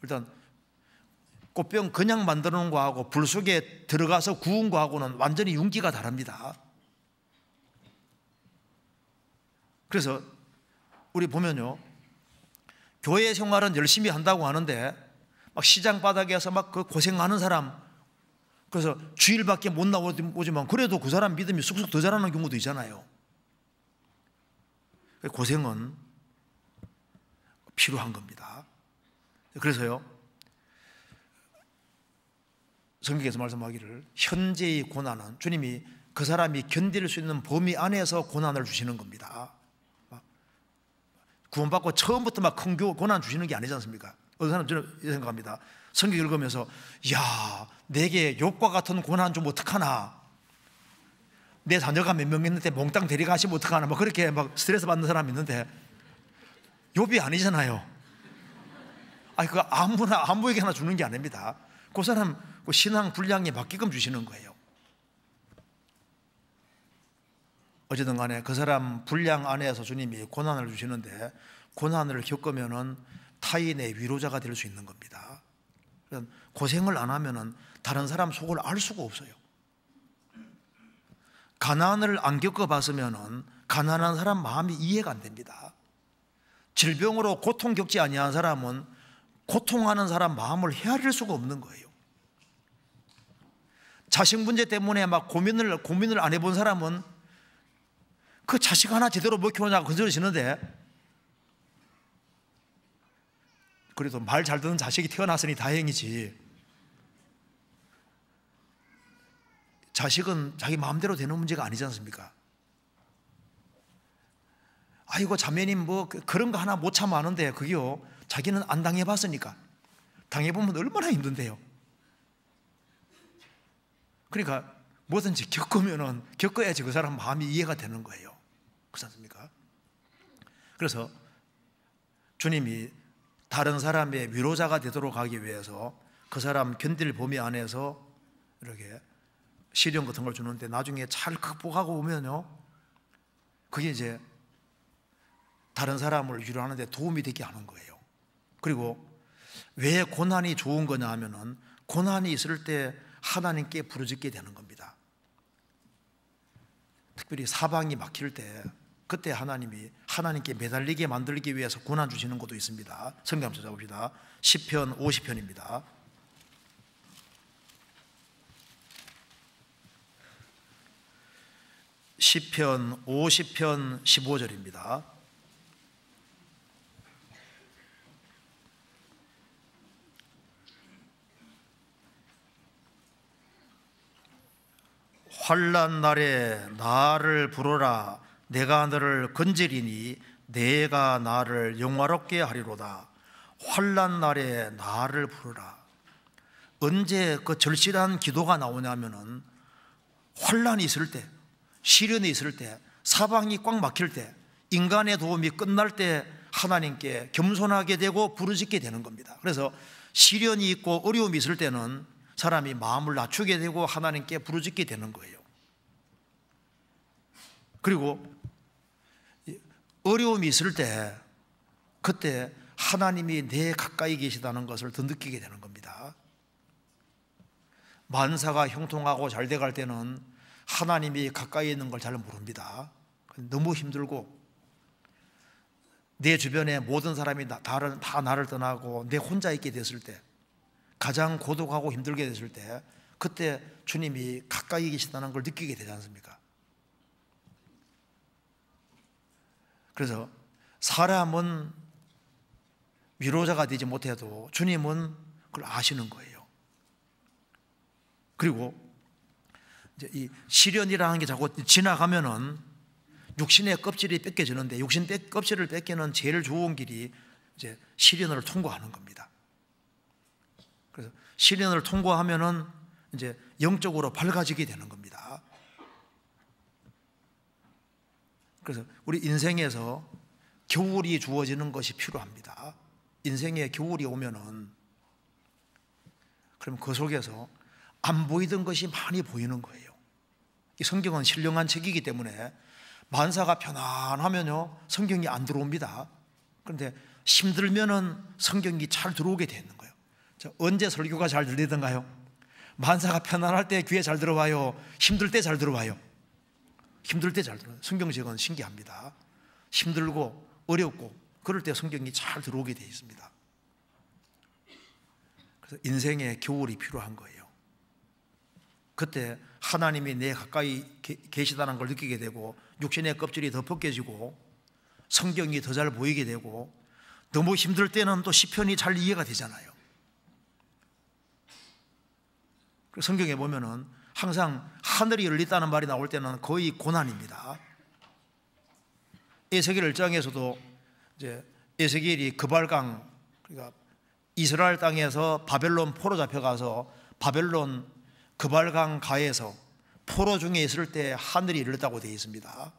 일단 꽃병 그냥 만들어 놓은 거하고 불 속에 들어가서 구운 거하고는 완전히 윤기가 다릅니다. 그래서 우리 보면요. 교회 생활은 열심히 한다고 하는데 막 시장 바닥에서 막 그 고생하는 사람 그래서 주일밖에 못 나오지만 그래도 그 사람 믿음이 쑥쑥 더 자라는 경우도 있잖아요. 그 고생은 필요한 겁니다. 그래서요. 성경에서 말씀하기를 현재의 고난은 주님이 그 사람이 견딜 수 있는 범위 안에서 고난을 주시는 겁니다. 구원받고 처음부터 막 큰 교 고난 주시는 게 아니지 않습니까? 어떤 사람 저는 이 생각합니다. 성경 읽으면서 야 내게 욕과 같은 고난 좀 어떡하나 내 자녀가 몇 명 있는데 몽땅 데려가시면 어떡하나 뭐 그렇게 막 스트레스 받는 사람 있는데 욕이 아니잖아요. 아니 그 아무나 아무에게 하나 주는 게 아닙니다. 그 사람 그 신앙 분량에 맞게끔 주시는 거예요. 어쨌든 간에 그 사람 분량 안에서 주님이 고난을 주시는데 고난을 겪으면은 타인의 위로자가 될 수 있는 겁니다. 그러니까 고생을 안 하면은 다른 사람 속을 알 수가 없어요. 가난을 안 겪어봤으면은 가난한 사람 마음이 이해가 안 됩니다. 질병으로 고통 겪지 아니한 사람은 고통하는 사람 마음을 헤아릴 수가 없는 거예요. 자식 문제 때문에 막 고민을 고민을 안 해본 사람은 그 자식 하나 제대로 못 키우냐고 건소리 지는데 그래도 말 잘 듣는 자식이 태어났으니 다행이지 자식은 자기 마음대로 되는 문제가 아니지 않습니까? 아이고 자매님 뭐 그, 그런 거 하나 못 참아하는데 그게요 자기는 안 당해봤으니까 당해보면 얼마나 힘든데요 그러니까 뭐든지 겪으면은 겪어야지 그 사람 마음이 이해가 되는 거예요 그렇지 않습니까? 그래서 주님이 다른 사람의 위로자가 되도록 하기 위해서 그 사람 견딜 범위 안에서 이렇게 시련 같은 걸 주는데 나중에 잘 극복하고 오면요. 그게 이제 다른 사람을 위로하는데 도움이 되게 하는 거예요. 그리고 왜 고난이 좋은 거냐 하면은 고난이 있을 때 하나님께 부르짖게 되는 겁니다. 특별히 사방이 막힐 때 그때 하나님이 하나님께 매달리게 만들기 위해서 고난 주시는 것도 있습니다. 성경 한번 찾아봅시다. 10편 50편입니다. 10편 50편 15절입니다. 환란 날에 나를 부르라 내가 너를 건지리니 내가 나를 영화롭게 하리로다 환란 날에 나를 부르라 언제 그 절실한 기도가 나오냐면은 환란이 있을 때 시련이 있을 때 사방이 꽉 막힐 때 인간의 도움이 끝날 때 하나님께 겸손하게 되고 부르짖게 되는 겁니다 그래서 시련이 있고 어려움이 있을 때는 사람이 마음을 낮추게 되고 하나님께 부르짖게 되는 거예요 그리고 어려움이 있을 때 그때 하나님이 내 가까이 계시다는 것을 더 느끼게 되는 겁니다. 만사가 형통하고 잘 돼갈 때는 하나님이 가까이 있는 걸 잘 모릅니다. 너무 힘들고 내 주변에 모든 사람이 다다 나를 떠나고 내 혼자 있게 됐을 때 가장 고독하고 힘들게 됐을 때 그때 주님이 가까이 계시다는 걸 느끼게 되지 않습니까? 그래서 사람은 위로자가 되지 못해도 주님은 그걸 아시는 거예요. 그리고 이제 이 시련이라는 게 자꾸 지나가면은 육신의 껍질이 뺏겨지는데 육신 껍질을 뺏기는 제일 좋은 길이 이제 시련을 통과하는 겁니다. 그래서 시련을 통과하면은 이제 영적으로 밝아지게 되는 겁니다. 그래서 우리 인생에서 겨울이 주어지는 것이 필요합니다. 인생에 겨울이 오면은 그럼 그 속에서 안 보이던 것이 많이 보이는 거예요. 이 성경은 신령한 책이기 때문에 만사가 편안하면요 성경이 안 들어옵니다. 그런데 힘들면은 성경이 잘 들어오게 되는 거예요. 자, 언제 설교가 잘 들리던가요? 만사가 편안할 때 귀에 잘 들어와요. 힘들 때 잘 들어와요. 힘들 때 잘 들어요. 성경 제건 신기합니다. 힘들고 어렵고 그럴 때 성경이 잘 들어오게 되어 있습니다. 그래서 인생의 겨울이 필요한 거예요. 그때 하나님이 내 가까이 계시다는 걸 느끼게 되고 육신의 껍질이 더 벗겨지고 성경이 더 잘 보이게 되고 너무 힘들 때는 또 시편이 잘 이해가 되잖아요. 그 성경에 보면은 항상 하늘이 열리다는 말이 나올 때는 거의 고난입니다. 에스겔 1장에서도 이제 에스겔이 그발강 그러니까 이스라엘 땅에서 바벨론 포로 잡혀가서 바벨론 그발강 가에서 포로 중에 있을 때 하늘이 열렸다고 되어 있습니다.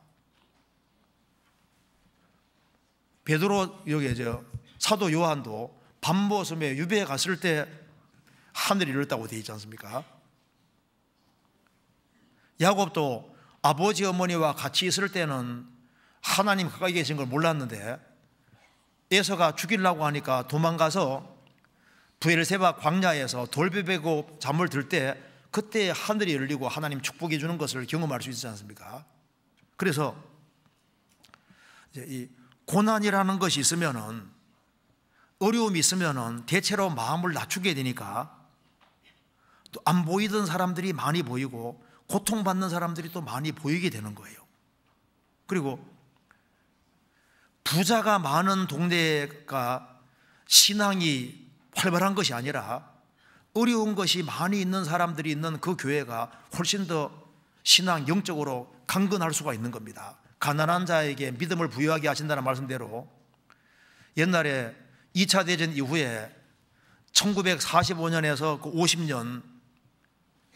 베드로 여기 저 사도 요한도 밤모섬에 유배 갔을 때 하늘이 열렸다고 되어 있지 않습니까? 야곱도 아버지 어머니와 같이 있을 때는 하나님 가까이 계신 걸 몰랐는데 에서가 죽이려고 하니까 도망가서 부엘세바 광야에서 돌베베고 잠을 들 때 그때 하늘이 열리고 하나님 축복해 주는 것을 경험할 수 있지 않습니까? 그래서 이 고난이라는 것이 있으면은 어려움이 있으면은 대체로 마음을 낮추게 되니까 또 안 보이던 사람들이 많이 보이고 고통받는 사람들이 또 많이 보이게 되는 거예요. 그리고 부자가 많은 동네가 신앙이 활발한 것이 아니라 어려운 것이 많이 있는 사람들이 있는 그 교회가 훨씬 더 신앙 영적으로 강건할 수가 있는 겁니다. 가난한 자에게 믿음을 부여하게 하신다는 말씀대로 옛날에 2차 대전 이후에 1945년에서 그 50년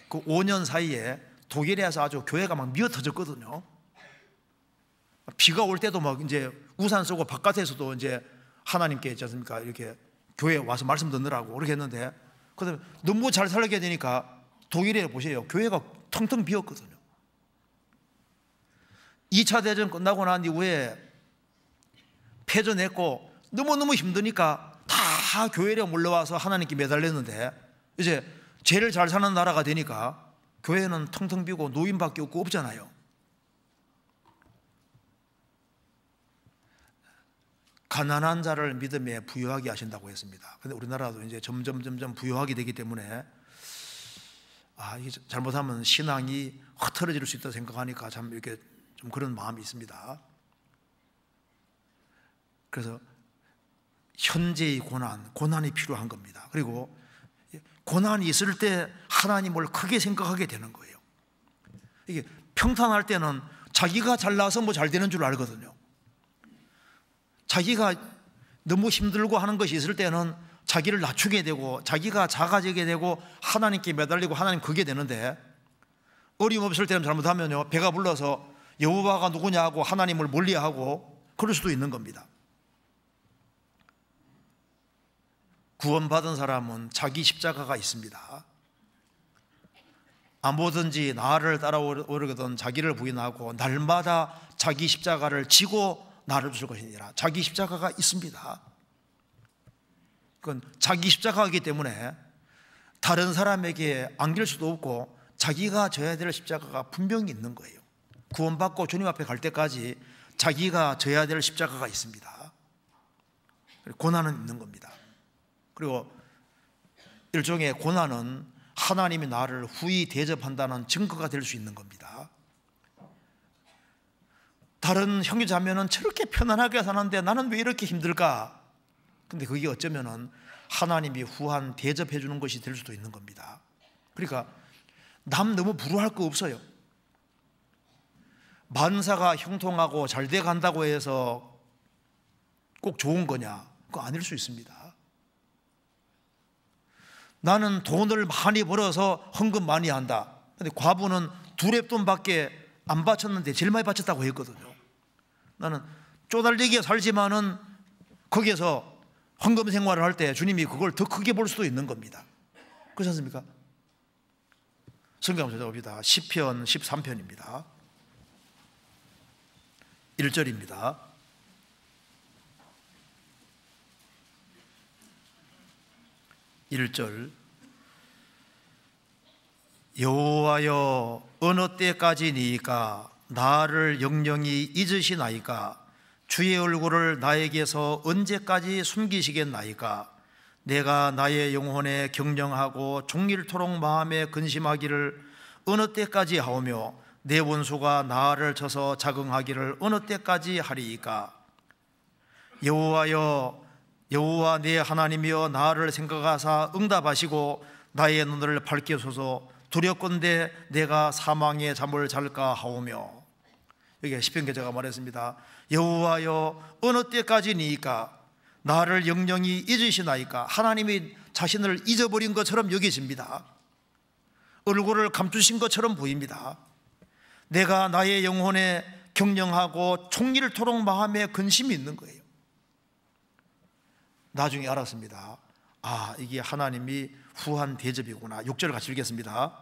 그 5년 사이에 독일에 와서 아주 교회가 막 미어 터졌거든요. 비가 올 때도 막 이제 우산 쓰고 바깥에서도 이제 하나님께 있지 않습니까? 이렇게 교회 와서 말씀 듣느라고 그렇게 했는데 그다음 너무 잘 살게 되니까 독일에 보세요. 교회가 텅텅 비었거든요. 2차 대전 끝나고 난 이후에 패전했고 너무너무 힘드니까 다 교회로 몰려와서 하나님께 매달렸는데 이제 죄를 잘 사는 나라가 되니까 교회는 텅텅 비고 노인밖에 없고 없잖아요. 가난한 자를 믿음에 부여하게 하신다고 했습니다. 근데 우리나라도 이제 점점 점점 부여하게 되기 때문에 아, 이게 잘못하면 신앙이 흐트러질 수 있다 생각하니까 참 이렇게 좀 그런 마음이 있습니다. 그래서 현재의 고난, 고난이 필요한 겁니다. 그리고 고난이 있을 때 하나님을 크게 생각하게 되는 거예요. 이게 평탄할 때는 자기가 잘나서 뭐 잘 되는 줄 알거든요. 자기가 너무 힘들고 하는 것이 있을 때는 자기를 낮추게 되고 자기가 작아지게 되고 하나님께 매달리고 하나님 그게 되는데 어림 없을 때는 잘못하면요 배가 불러서 여호와가 누구냐고 하나님을 멀리하고 그럴 수도 있는 겁니다. 구원받은 사람은 자기 십자가가 있습니다. 아무든지 나를 따라오르거든 자기를 부인하고 날마다 자기 십자가를 지고 나를 줄 것이니라. 자기 십자가가 있습니다. 그건 자기 십자가이기 때문에 다른 사람에게 안길 수도 없고 자기가 져야 될 십자가가 분명히 있는 거예요. 구원받고 주님 앞에 갈 때까지 자기가 져야 될 십자가가 있습니다. 고난은 있는 겁니다. 그리고 일종의 고난은 하나님이 나를 후히 대접한다는 증거가 될 수 있는 겁니다. 다른 형제 자매는 저렇게 편안하게 사는데 나는 왜 이렇게 힘들까? 근데 그게 어쩌면은 하나님이 후한 대접해 주는 것이 될 수도 있는 겁니다. 그러니까 남 너무 부러할 거 없어요. 만사가 형통하고 잘 돼 간다고 해서 꼭 좋은 거냐? 그거 아닐 수 있습니다. 나는 돈을 많이 벌어서 헌금 많이 한다. 근데 과부는 두랩돈밖에 안 바쳤는데 제일 많이 바쳤다고 했거든요. 나는 쪼달리게 살지만은 거기에서 헌금 생활을 할 때 주님이 그걸 더 크게 볼 수도 있는 겁니다. 그렇지 않습니까? 성경 한번 찾아봅시다. 10편 13편입니다. 1절입니다. 1절 여호와여 어느 때까지니까 나를 영영히 잊으시나이까 주의 얼굴을 나에게서 언제까지 숨기시겠나이까 내가 나의 영혼에 경영하고 종일토록 마음에 근심하기를 어느 때까지 하오며 내 원수가 나를 쳐서 자긍하기를 어느 때까지 하리이까 여호와여 여호와 내 하나님이여 나를 생각하사 응답하시고 나의 눈을 밝히소서 두렵건대 내가 사망의 잠을 잘까 하오며 여기 시편 기자가 말했습니다. 여호와여 어느 때까지니까 나를 영영히 잊으시나이까 하나님이 자신을 잊어버린 것처럼 여기집니다. 얼굴을 감추신 것처럼 보입니다. 내가 나의 영혼에 경영하고 총일토록 마음에 근심이 있는 거예요. 나중에 알았습니다. 아, 이게 하나님이 후한 대접이구나. 6절 같이 읽겠습니다.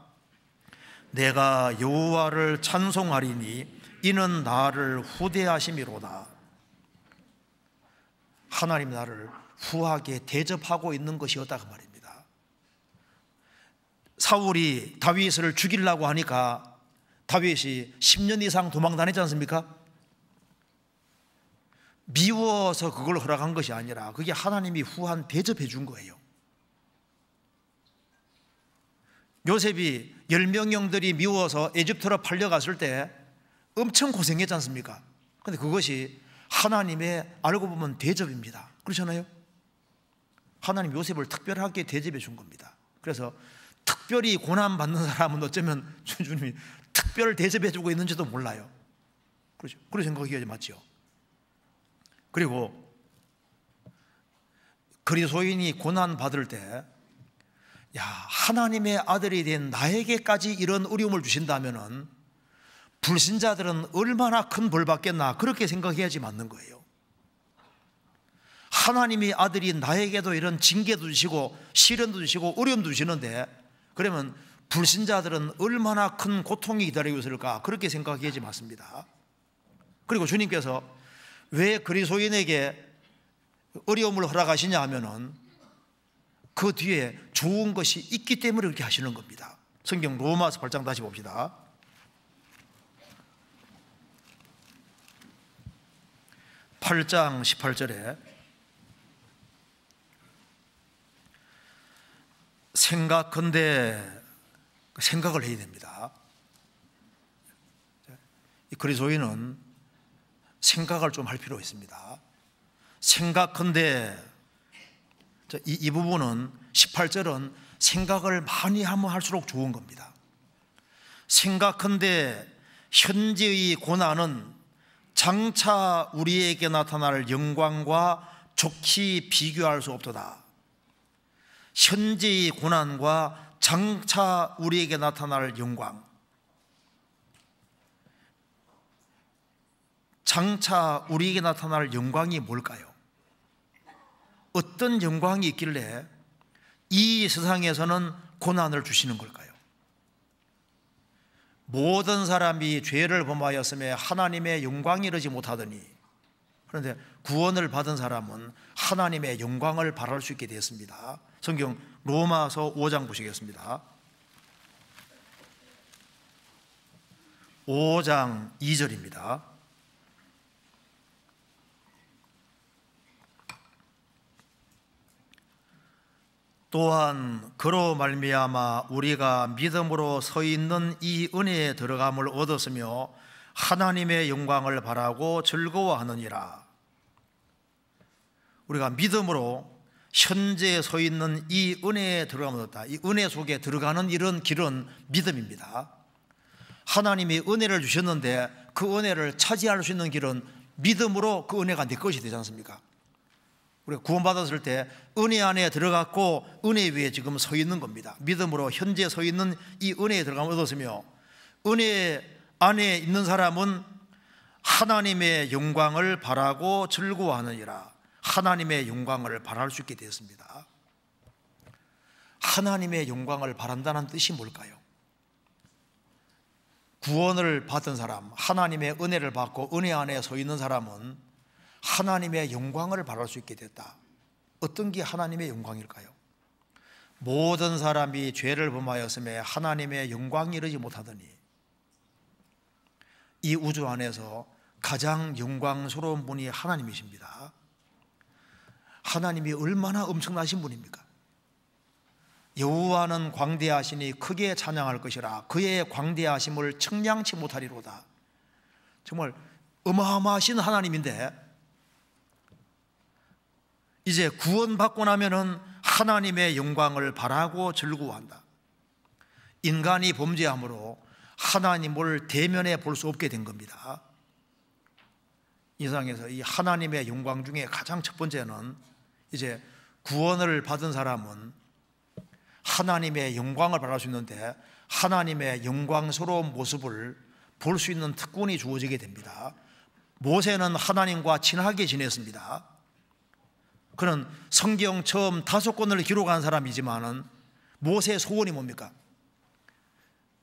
내가 여호와를 찬송하리니 이는 나를 후대하심이로다. 하나님 나를 후하게 대접하고 있는 것이었다 그 말입니다. 사울이 다윗을 죽이려고 하니까 다윗이 10년 이상 도망 다녔지 않습니까? 미워서 그걸 허락한 것이 아니라 그게 하나님이 후한 대접해 준 거예요. 요셉이 열명령들이 미워서 에집트로 팔려갔을 때 엄청 고생했지 않습니까? 근데 그것이 하나님의 알고 보면 대접입니다. 그렇잖아요? 하나님 요셉을 특별하게 대접해 준 겁니다. 그래서 특별히 고난받는 사람은 어쩌면 주님이 특별 대접해 주고 있는지도 몰라요. 그렇죠? 그런 생각이 맞죠? 그리고 그리스도인이 고난 받을 때 야, 하나님의 아들이 된 나에게까지 이런 어려움을 주신다면 불신자들은 얼마나 큰 벌 받겠나 그렇게 생각해야지 맞는 거예요. 하나님의 아들이 나에게도 이런 징계도 주시고 시련도 주시고 어려움도 주시는데 그러면 불신자들은 얼마나 큰 고통이 기다리고 있을까 그렇게 생각해야지 맞습니다. 그리고 주님께서 왜 그리스도인에게 어려움을 허락하시냐 하면은 그 뒤에 좋은 것이 있기 때문에 그렇게 하시는 겁니다. 성경 로마서 8장 다시 봅시다. 팔장 18절에 생각컨대 생각을 해야 됩니다. 그리스도인은 생각을 좀 할 필요가 있습니다. 생각컨대 이, 이 부분은 18절은 생각을 많이 하면 할수록 좋은 겁니다. 생각컨대 현재의 고난은 장차 우리에게 나타날 영광과 좋게 비교할 수 없도다. 현재의 고난과 장차 우리에게 나타날 영광. 장차 우리에게 나타날 영광이 뭘까요? 어떤 영광이 있길래 이 세상에서는 고난을 주시는 걸까요? 모든 사람이 죄를 범하였음에 하나님의 영광이 이르지 못하더니 그런데 구원을 받은 사람은 하나님의 영광을 바랄 수 있게 되었습니다. 성경 로마서 5장 보시겠습니다. 5장 2절입니다. 또한 그로 말미암아 우리가 믿음으로 서 있는 이 은혜에 들어감을 얻었으며 하나님의 영광을 바라고 즐거워하느니라. 우리가 믿음으로 현재 서 있는 이 은혜에 들어감을얻었다이 은혜 속에 들어가는 이런 길은 믿음입니다. 하나님이 은혜를 주셨는데 그 은혜를 차지할 수 있는 길은 믿음으로 그 은혜가 내 것이 되지 않습니까? 우리가 구원받았을 때 은혜 안에 들어갔고 은혜 위에 지금 서 있는 겁니다. 믿음으로 현재 서 있는 이 은혜에 들어가면 얻었으며 은혜 안에 있는 사람은 하나님의 영광을 바라고 즐거워하느니라 하나님의 영광을 바랄 수 있게 되었습니다. 하나님의 영광을 바란다는 뜻이 뭘까요? 구원을 받은 사람, 하나님의 은혜를 받고 은혜 안에 서 있는 사람은 하나님의 영광을 바랄 수 있게 됐다. 어떤 게 하나님의 영광일까요? 모든 사람이 죄를 범하였음에 하나님의 영광이 이르지 못하더니 이 우주 안에서 가장 영광스러운 분이 하나님이십니다. 하나님이 얼마나 엄청나신 분입니까? 여호와는 광대하시니 크게 찬양할 것이라 그의 광대하심을 청량치 못하리로다. 정말 어마어마하신 하나님인데 이제 구원받고 나면은 하나님의 영광을 바라고 즐거워한다. 인간이 범죄함으로 하나님을 대면해 볼 수 없게 된 겁니다. 이상에서 이 하나님의 영광 중에 가장 첫 번째는 이제 구원을 받은 사람은 하나님의 영광을 바랄 수 있는데 하나님의 영광스러운 모습을 볼 수 있는 특권이 주어지게 됩니다. 모세는 하나님과 친하게 지냈습니다. 그는 성경 처음 다섯 권을 기록한 사람이지만은 모세의 소원이 뭡니까?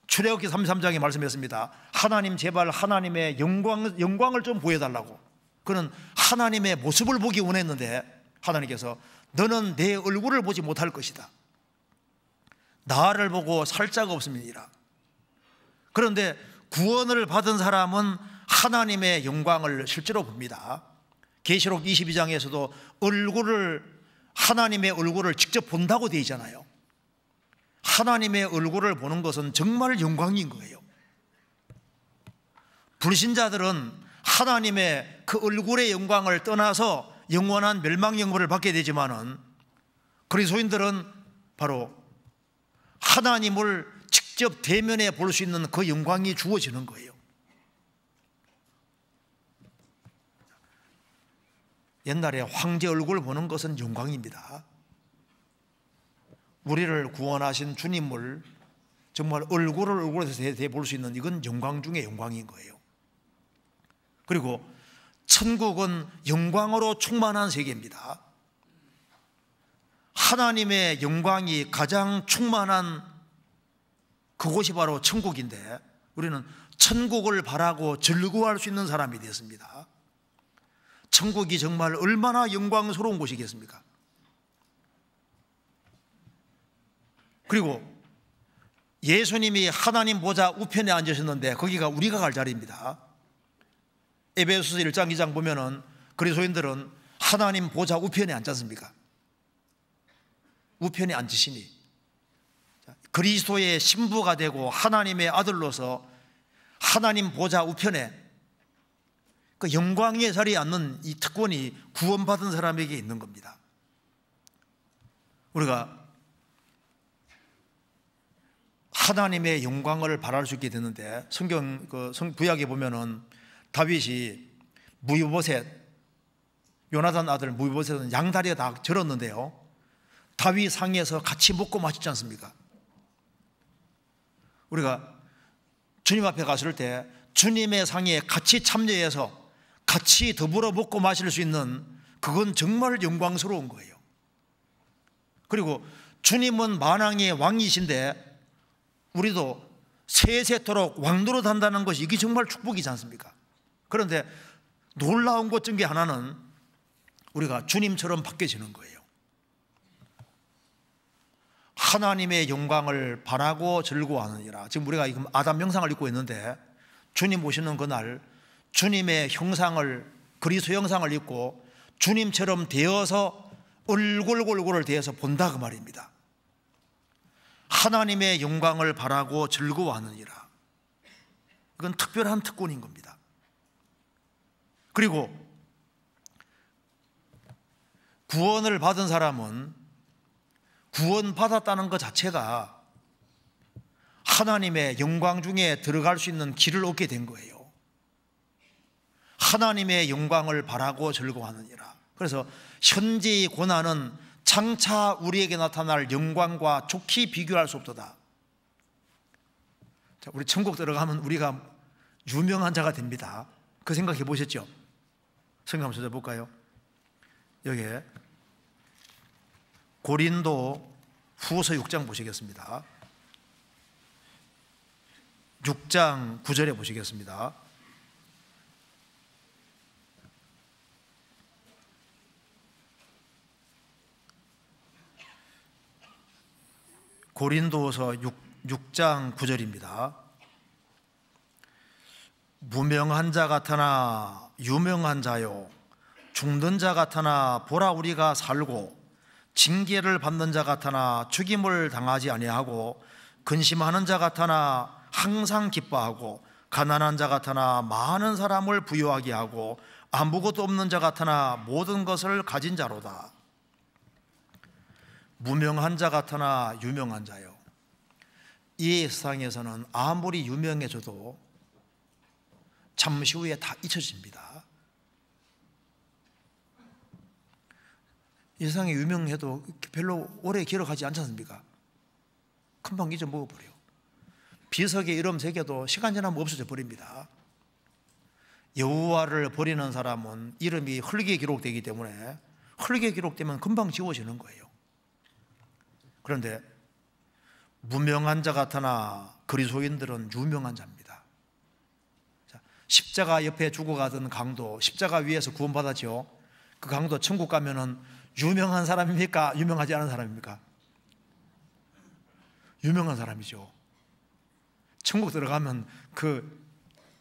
출애굽기 33장에 말씀했습니다. 하나님 제발 하나님의 영광 영광을 좀 보여 달라고. 그는 하나님의 모습을 보기 원했는데 하나님께서 너는 내 얼굴을 보지 못할 것이다. 나를 보고 살 자가 없음이니라. 그런데 구원을 받은 사람은 하나님의 영광을 실제로 봅니다. 계시록 22장에서도 얼굴을 하나님의 얼굴을 직접 본다고 되어 있잖아요. 하나님의 얼굴을 보는 것은 정말 영광인 거예요. 불신자들은 하나님의 그 얼굴의 영광을 떠나서 영원한 멸망 영광을 받게 되지만은 그리스도인들은 바로 하나님을 직접 대면해 볼 수 있는 그 영광이 주어지는 거예요. 옛날에 황제 얼굴 보는 것은 영광입니다. 우리를 구원하신 주님을 정말 얼굴을 얼굴에서 대볼 수 있는 이건 영광 중에 영광인 거예요. 그리고 천국은 영광으로 충만한 세계입니다. 하나님의 영광이 가장 충만한 그곳이 바로 천국인데 우리는 천국을 바라고 즐거워할 수 있는 사람이 되었습니다. 천국이 정말 얼마나 영광스러운 곳이겠습니까? 그리고 예수님이 하나님 보좌 우편에 앉으셨는데 거기가 우리가 갈 자리입니다. 에베소서 1장 2장 보면은 그리스도인들은 하나님 보좌 우편에 앉지 않습니까? 우편에 앉으시니 그리스도의 신부가 되고 하나님의 아들로서 하나님 보좌 우편에 그 영광의 자리에 앉는 이 특권이 구원받은 사람에게 있는 겁니다. 우리가 하나님의 영광을 바랄 수 있게 되는데 성경 그 구약에 보면은 다윗이 무이보셋 요나단 아들 무이보셋은 양다리에 다 절었는데요. 다윗 상에서 같이 먹고 마시지 않습니까? 우리가 주님 앞에 갔을 때 주님의 상에 같이 참여해서 같이 더불어 먹고 마실 수 있는 그건 정말 영광스러운 거예요. 그리고 주님은 만왕의 왕이신데 우리도 세세토록 왕노로 단다는 것이 이게 정말 축복이지 않습니까? 그런데 놀라운 것중게 하나는 우리가 주님처럼 바뀌어지는 거예요. 하나님의 영광을 바라고 즐거워하느니라. 지금 우리가 지금 아담 영상을 읽고 있는데 주님 오시는 그날 주님의 형상을 그리스도 형상을 입고 주님처럼 되어서 얼굴골골을 대해서 본다 그 말입니다. 하나님의 영광을 바라고 즐거워하느니라. 이건 특별한 특권인 겁니다. 그리고 구원을 받은 사람은 구원받았다는 것 자체가 하나님의 영광 중에 들어갈 수 있는 길을 얻게 된 거예요. 하나님의 영광을 바라고 즐거워하느니라. 그래서 현재의 고난은 장차 우리에게 나타날 영광과 좋게 비교할 수 없도다. 자, 우리 천국 들어가면 우리가 유명한 자가 됩니다. 그 생각해 보셨죠? 성경 한번 찾아볼까요? 여기에 고린도 후서 6장 보시겠습니다. 6장 9절에 보시겠습니다. 고린도서 6, 장 9절입니다. 무명한 자 같으나 유명한 자요 죽는 자 같으나 보라 우리가 살고 징계를 받는 자 같으나 죽임을 당하지 아니하고 근심하는 자 같으나 항상 기뻐하고 가난한 자 같으나 많은 사람을 부유하게 하고 아무것도 없는 자 같으나 모든 것을 가진 자로다. 무명한 자 같으나 유명한 자요. 이 세상에서는 아무리 유명해져도 잠시 후에 다 잊혀집니다. 세상에 유명해도 별로 오래 기억하지 않지 않습니까? 금방 잊어먹어버려. 비석에 이름 새겨도 시간 지나면 없어져 버립니다. 여호와를 버리는 사람은 이름이 흙에 기록되기 때문에 흙에 기록되면 금방 지워지는 거예요. 그런데 무명한 자 같으나 그리스도인들은 유명한 자입니다. 십자가 옆에 죽어가던 강도, 십자가 위에서 구원받았죠. 그 강도 천국 가면은 유명한 사람입니까? 유명하지 않은 사람입니까? 유명한 사람이죠. 천국 들어가면 그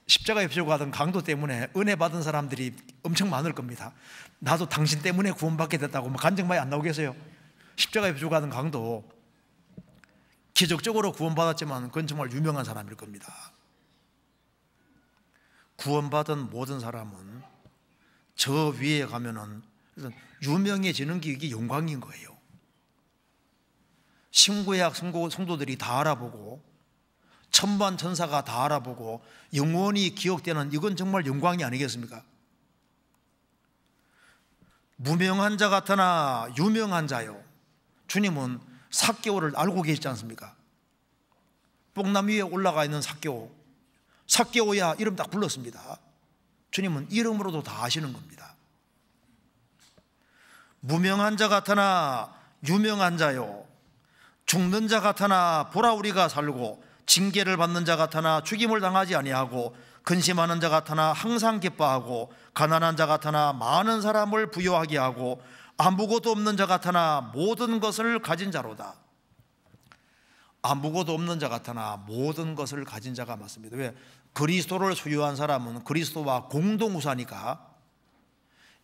십자가 옆에 가던 강도 때문에 은혜 받은 사람들이 엄청 많을 겁니다. 나도 당신 때문에 구원받게 됐다고 뭐 간증만이 안 나오겠어요? 십자가에 부족하는 강도 기적적으로 구원받았지만 그건 정말 유명한 사람일 겁니다. 구원받은 모든 사람은 저 위에 가면은 유명해지는 게 이게 영광인 거예요. 신구약 성도들이 다 알아보고 천반 천사가 다 알아보고 영원히 기억되는 이건 정말 영광이 아니겠습니까? 무명한 자 같으나 유명한 자요. 주님은 삭개오를 알고 계시지 않습니까? 뽕나무 위에 올라가 있는 삭개오 삭개오야 이름 딱 불렀습니다 주님은 이름으로도 다 아시는 겁니다 무명한 자 같으나 유명한 자요 죽는 자 같으나 보라 우리가 살고 징계를 받는 자 같으나 죽임을 당하지 아니하고 근심하는 자 같으나 항상 기뻐하고 가난한 자 같으나 많은 사람을 부여하게 하고 아무것도 없는 자 같으나 모든 것을 가진 자로다. 아무것도 없는 자 같으나 모든 것을 가진 자가 맞습니다. 왜? 그리스도를 소유한 사람은 그리스도와 공동우사니까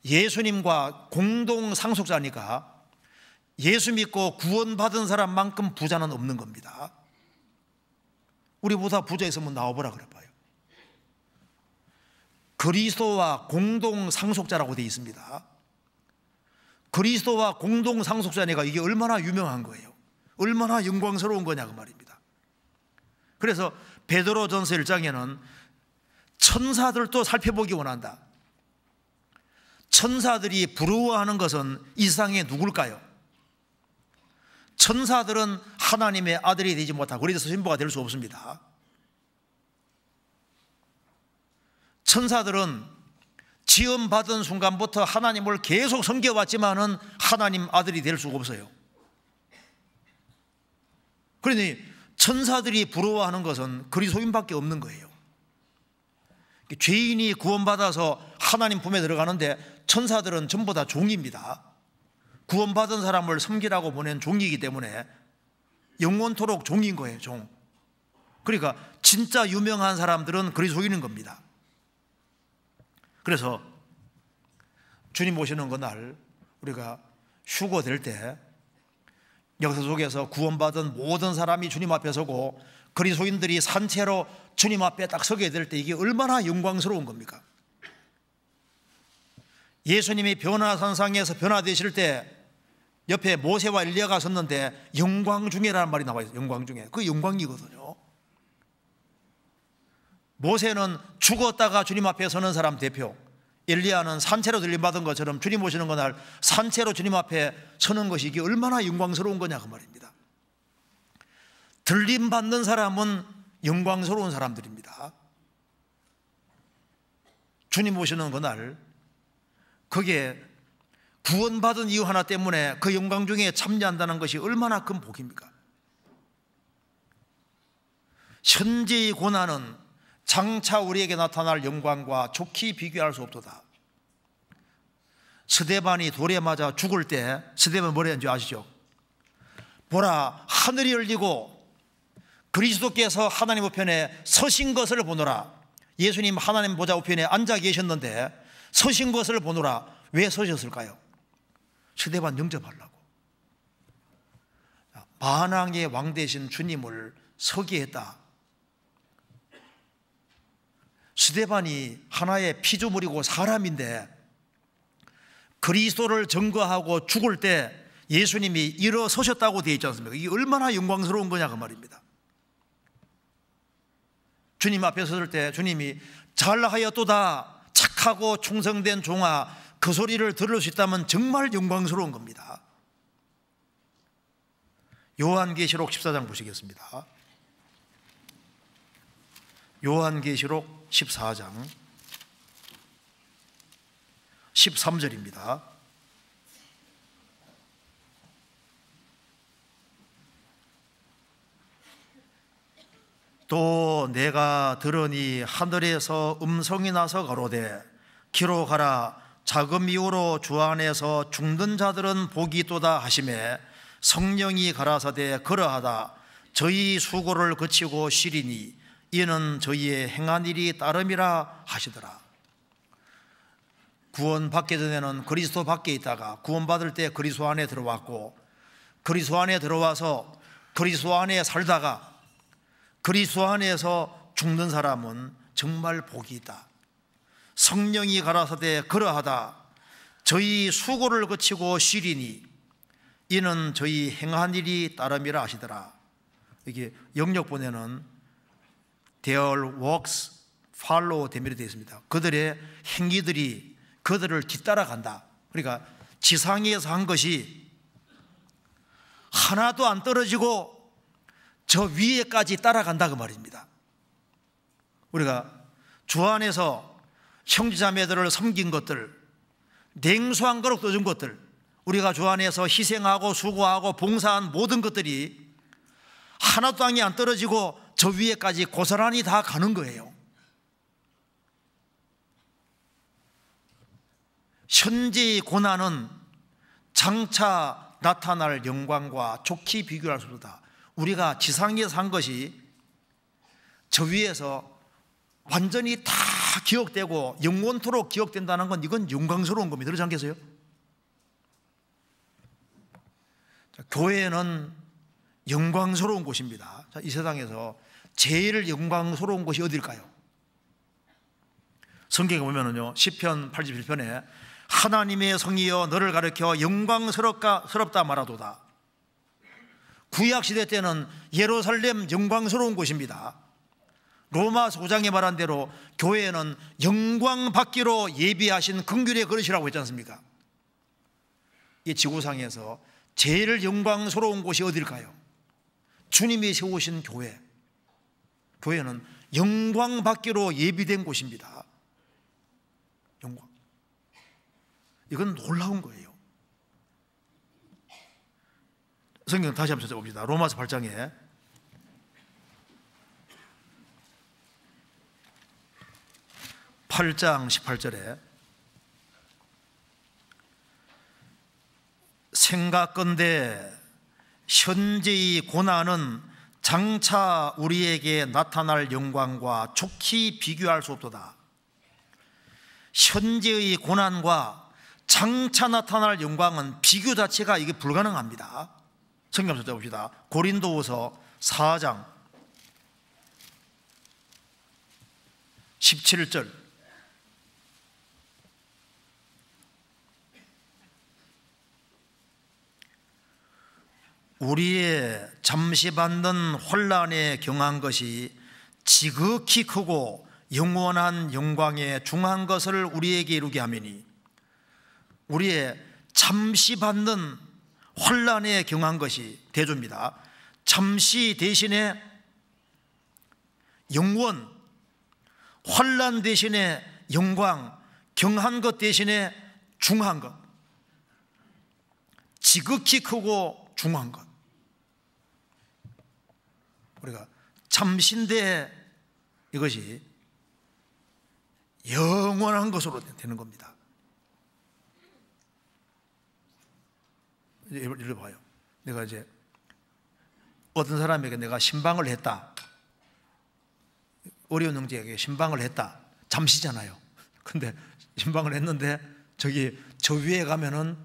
예수님과 공동 상속자니까 예수 믿고 구원받은 사람만큼 부자는 없는 겁니다. 우리보다 부자 있으면 나와보라 그래봐요. 그리스도와 공동 상속자라고 되어 있습니다. 그리스도와 공동 상속자니까 이게 얼마나 유명한 거예요. 얼마나 영광스러운 거냐 그 말입니다. 그래서 베드로전서 1장에는 천사들도 살펴보기 원한다. 천사들이 부러워하는 것은 이 세상에 누굴까요? 천사들은 하나님의 아들이 되지 못하고 그래서 신부가 될 수 없습니다. 천사들은 지음받은 순간부터 하나님을 계속 섬겨왔지만은 하나님 아들이 될 수가 없어요. 그러니 천사들이 부러워하는 것은 그리스인밖에 없는 거예요. 죄인이 구원받아서 하나님 품에 들어가는데 천사들은 전부 다 종입니다. 구원받은 사람을 섬기라고 보낸 종이기 때문에 영원토록 종인 거예요, 종. 그러니까 진짜 유명한 사람들은 그리스인인 겁니다. 그래서 주님 모시는 그날 우리가 휴고될때 역사 속에서 구원받은 모든 사람이 주님 앞에 서고 그리스도인들이 산채로 주님 앞에 딱 서게 될 때 이게 얼마나 영광스러운 겁니까? 예수님이 변화산상에서 변화되실 때 옆에 모세와 엘리야가 섰는데 영광 중에라는 말이 나와 있어요. 영광 중에. 그 영광이거든요. 모세는 죽었다가 주님 앞에 서는 사람 대표, 엘리야는 산채로 들림받은 것처럼 주님 오시는 그날 산채로 주님 앞에 서는 것이 이게 얼마나 영광스러운 거냐 그 말입니다. 들림받는 사람은 영광스러운 사람들입니다. 주님 오시는 그날 그게 구원받은 이유 하나 때문에 그 영광 중에 참여한다는 것이 얼마나 큰 복입니까? 현재의 고난은 장차 우리에게 나타날 영광과 좋게 비교할 수 없도다. 스데반이 돌에 맞아 죽을 때 스데반 뭐라 했는지 아시죠? 보라 하늘이 열리고 그리스도께서 하나님 우편에 서신 것을 보노라. 예수님 하나님 보좌 우편에 앉아 계셨는데 서신 것을 보노라. 왜 서셨을까요? 스데반 영접하려고. 만왕의 왕 되신 주님을 서게 했다. 스데반이 하나의 피조물이고 사람인데 그리스도를 증거하고 죽을 때 예수님이 일어서셨다고 되어 있지 않습니까? 이 얼마나 영광스러운 거냐 그 말입니다. 주님 앞에 섰을 때 주님이 잘하였도다 착하고 충성된 종아 그 소리를 들을 수 있다면 정말 영광스러운 겁니다. 요한계시록 14장 보시겠습니다. 요한계시록 14장 13절입니다. 또 내가 들으니 하늘에서 음성이 나서 가로되 기로 가라 자금 이후로 주 안에서 죽는 자들은 복이 있다 하심에 성령이 가라사대 그러하다 저희 수고를 그치고 쉬리니 이는 저희의 행한 일이 따름이라 하시더라. 구원 받기 전에는 그리스도 밖에 있다가 구원 받을 때 그리스도 안에 들어왔고 그리스도 안에 들어와서 그리스도 안에 살다가 그리스도 안에서 죽는 사람은 정말 복이 있다. 성령이 가라사대 그러하다. 저희 수고를 거치고 쉬리니 이는 저희 행한 일이 따름이라 하시더라. 이게 영역 보내는 their works follow 대미로 되어 있습니다. 그들의 행위들이 그들을 뒤따라간다. 그러니까 지상에서 한 것이 하나도 안 떨어지고 저 위에까지 따라간다 그 말입니다. 우리가 주 안에서 형제자매들을 섬긴 것들, 냉소한 거로 떠준 것들, 우리가 주 안에서 희생하고 수고하고 봉사한 모든 것들이 하나도 땅에 안 떨어지고 저 위에까지 고스란히 다 가는 거예요. 현재 고난은 장차 나타날 영광과 좋게 비교할 수 없다. 우리가 지상에 산 것이 저 위에서 완전히 다 기억되고 영원토록 기억된다는 건 이건 영광스러운 겁니다. 그러지 않겠어요? 교회는 영광스러운 곳입니다. 자, 이 세상에서 제일 영광스러운 곳이 어딜까요? 성경에 보면은요. 시편 81편에 하나님의 성이여 너를 가르켜 영광스럽다 말하도다. 구약 시대 때는 예루살렘 영광스러운 곳입니다. 로마 소장이 말한 대로 교회는 영광 받기로 예비하신 긍휼의 그릇이라고 했지 않습니까? 이 지구상에서 제일 영광스러운 곳이 어딜까요? 주님이 세우신 교회, 교회는 영광 받기로 예비된 곳입니다. 영광. 이건 놀라운 거예요. 성경 다시 한번 찾아봅시다. 로마서 8장에 팔장 18절에 생각건대 현재의 고난은 장차 우리에게 나타날 영광과 족히 비교할 수 없도다. 현재의 고난과 장차 나타날 영광은 비교 자체가 이게 불가능합니다. 성경 찾아봅시다. 고린도후서 4장 17절 우리의 잠시 받는 혼란에 경한 것이 지극히 크고 영원한 영광에 중한 것을 우리에게 이루게 하매니 우리의 잠시 받는 혼란에 경한 것이 대조입니다. 잠시 대신에 영원, 혼란 대신에 영광, 경한 것 대신에 중한 것, 지극히 크고 중한 것. 우리가 참신대 이것이 영원한 것으로 되는 겁니다. 이리 봐요. 내가 이제 어떤 사람에게 내가 신방을 했다. 어려운 형제에게 신방을 했다. 잠시잖아요. 근데 신방을 했는데 저기 저 위에 가면은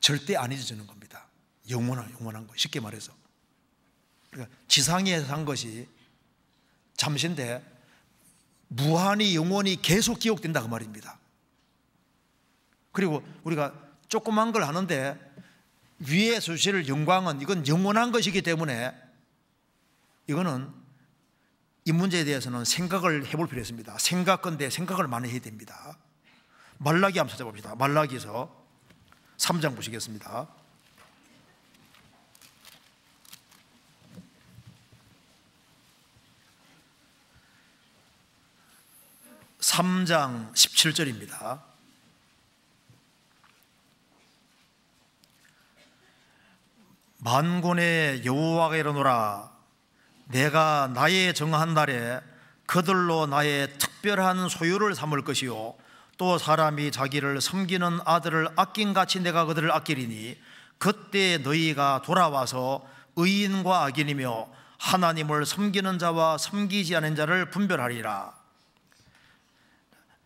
절대 안 잊어지는 겁니다. 영원한, 영원한 거. 쉽게 말해서. 그러니까 지상에 산 것이 잠시인데 무한히 영원히 계속 기억된다 그 말입니다. 그리고 우리가 조그만 걸 하는데 위에 수시를 영광은 이건 영원한 것이기 때문에 이거는 이 문제에 대해서는 생각을 해볼 필요 있습니다. 생각건데 생각을 많이 해야 됩니다. 말라기 한번 찾아봅시다. 말라기에서 3장 보시겠습니다. 3장 17절입니다. 만군의 여호와가 이르노라 내가 나의 정한 날에 그들로 나의 특별한 소유를 삼을 것이요 또 사람이 자기를 섬기는 아들을 아낀같이 내가 그들을 아끼리니 그때 너희가 돌아와서 의인과 악인이며 하나님을 섬기는 자와 섬기지 않은 자를 분별하리라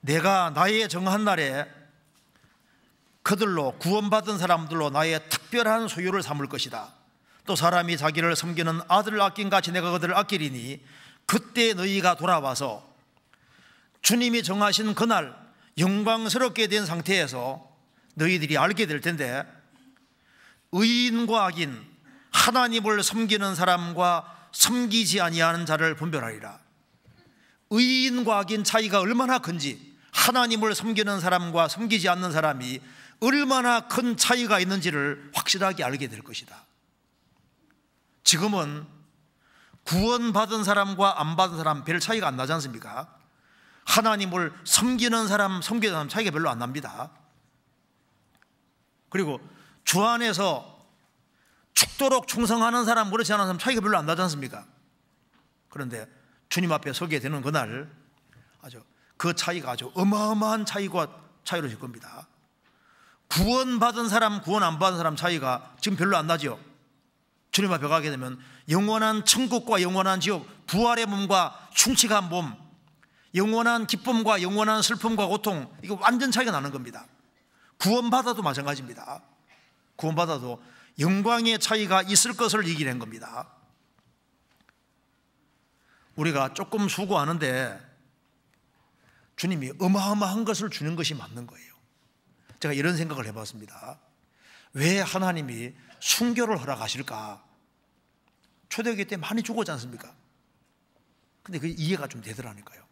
내가 나의 정한 날에 그들로 구원받은 사람들로 나의 특별한 소유를 삼을 것이다. 또 사람이 자기를 섬기는 아들을 아낀 같이 내가 그들을 아끼리니 그때 너희가 돌아와서 주님이 정하신 그날 영광스럽게 된 상태에서 너희들이 알게 될 텐데 의인과 악인 하나님을 섬기는 사람과 섬기지 아니하는 자를 분별하리라. 의인과 악인 차이가 얼마나 큰지 하나님을 섬기는 사람과 섬기지 않는 사람이 얼마나 큰 차이가 있는지를 확실하게 알게 될 것이다. 지금은 구원받은 사람과 안 받은 사람 별 차이가 안 나지 않습니까? 하나님을 섬기는 사람, 섬기는 사람 차이가 별로 안 납니다. 그리고 주 안에서 죽도록 충성하는 사람, 그렇지 않은 사람 차이가 별로 안 나지 않습니까? 그런데 주님 앞에 서게 되는 그날 아주 그 차이가 아주 어마어마한 차이가 차이로 질 겁니다. 구원받은 사람, 구원 안 받은 사람 차이가 지금 별로 안 나죠. 주님 앞에 가게 되면 영원한 천국과 영원한 지옥, 부활의 몸과 충치한 몸, 영원한 기쁨과 영원한 슬픔과 고통, 이거 완전 차이가 나는 겁니다. 구원받아도 마찬가지입니다. 구원받아도 영광의 차이가 있을 것을 이기는 겁니다. 우리가 조금 수고하는데 주님이 어마어마한 것을 주는 것이 맞는 거예요. 제가 이런 생각을 해봤습니다. 왜 하나님이 순교를 허락하실까? 초대교회 때 많이 죽었지 않습니까? 근데 그 이해가 좀 되더라니까요.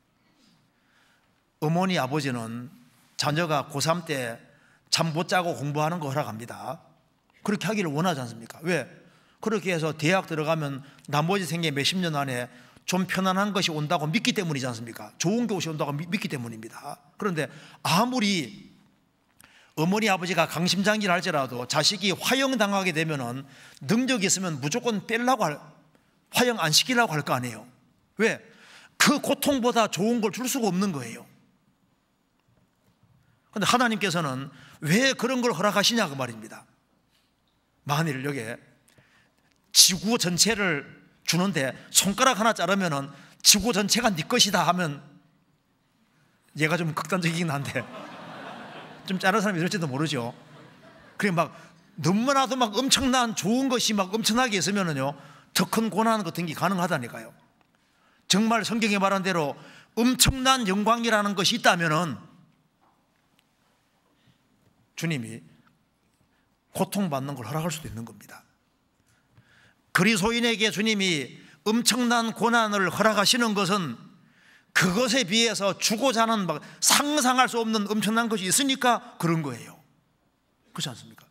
어머니, 아버지는 자녀가 고3 때 잠 못 자고 공부하는 거 허락합니다. 그렇게 하기를 원하지 않습니까? 왜? 그렇게 해서 대학 들어가면 나머지 생애 몇십 년 안에 좀 편안한 것이 온다고 믿기 때문이지 않습니까? 좋은 것이 온다고 믿기 때문입니다. 그런데 아무리 어머니 아버지가 강심장기를 할지라도 자식이 화형당하게 되면은 능력이 있으면 무조건 뺄라고 할, 화형 안 시키려고 할 거 아니에요. 왜? 그 고통보다 좋은 걸 줄 수가 없는 거예요. 근데 하나님께서는 왜 그런 걸 허락하시냐 그 말입니다. 만일 여기에 지구 전체를 주는데 손가락 하나 자르면은 지구 전체가 네 것이다 하면 얘가 좀 극단적이긴 한데 좀 자른 사람이 이럴지도 모르죠. 그래 막 너무나도 막 엄청난 좋은 것이 막 엄청나게 있으면은요 더 큰 고난 같은 게 그 가능하다니까요. 정말 성경에 말한 대로 엄청난 영광이라는 것이 있다면은 주님이 고통받는 걸 허락할 수도 있는 겁니다. 그리소인에게 주님이 엄청난 고난을 허락하시는 것은 그것에 비해서 주고자 하는 막 상상할 수 없는 엄청난 것이 있으니까 그런 거예요. 그렇지 않습니까?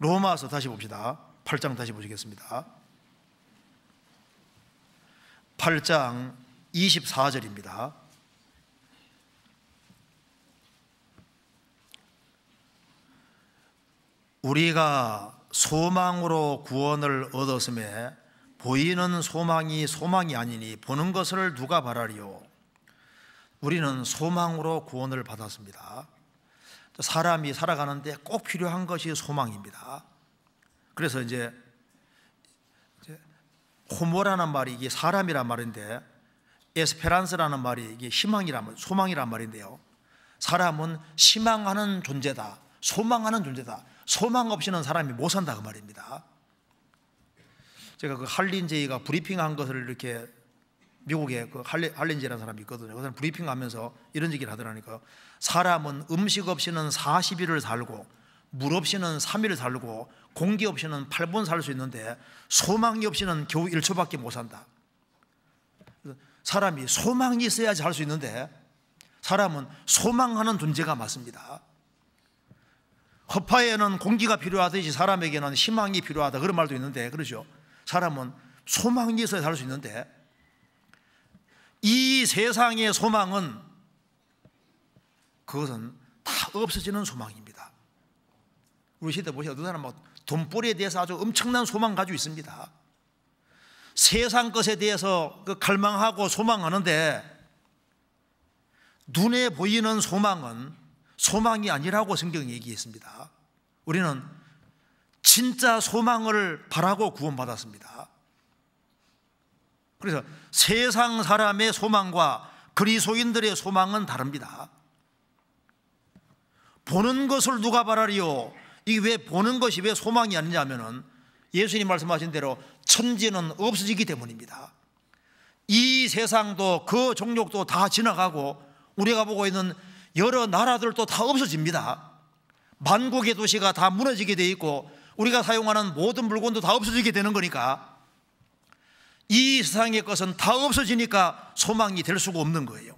로마서 다시 봅시다. 8장 다시 보시겠습니다. 8장 24절입니다. 우리가 소망으로 구원을 얻었음에 보이는 소망이 소망이 아니니 보는 것을 누가 바라리요? 우리는 소망으로 구원을 받았습니다. 사람이 살아가는데 꼭 필요한 것이 소망입니다. 그래서 이제 호모라는 말이 이게 사람이란 말인데 에스페란스라는 말이 이게 희망이란 소망이란 말인데요. 사람은 희망하는 존재다. 소망하는 존재다. 소망 없이는 사람이 못 산다 그 말입니다. 제가 그 할린제이가 브리핑한 것을 이렇게 미국에 그할린제라는 사람이 있거든요. 그사람 브리핑하면서 이런 얘기를 하더라니까 사람은 음식 없이는 40일을 살고 물 없이는 3일을 살고 공기 없이는 8분 살 수 있는데 소망이 없이는 겨우 1초밖에 못 산다. 사람이 소망이 있어야지 할 수 있는데 사람은 소망하는 존재가 맞습니다. 허파에는 공기가 필요하듯이 사람에게는 희망이 필요하다 그런 말도 있는데 그러죠. 사람은 소망이 있어야 살 수 있는데 이 세상의 소망은 그것은 다 없어지는 소망입니다. 우리 시대 보시요 어떤 사람은 뭐 돈벌이에 대해서 아주 엄청난 소망 가지고 있습니다. 세상 것에 대해서 그 갈망하고 소망하는데 눈에 보이는 소망은 소망이 아니라고 성경이 얘기했습니다. 우리는 진짜 소망을 바라고 구원받았습니다. 그래서 세상 사람의 소망과 그리스인들의 소망은 다릅니다. 보는 것을 누가 바라리요? 이게 왜 보는 것이 왜 소망이 아니냐면은 예수님 말씀하신 대로 천지는 없어지기 때문입니다. 이 세상도 그 종족도 다 지나가고 우리가 보고 있는 여러 나라들도 다 없어집니다. 만국의 도시가 다 무너지게 돼 있고 우리가 사용하는 모든 물건도 다 없어지게 되는 거니까 이 세상의 것은 다 없어지니까 소망이 될 수가 없는 거예요.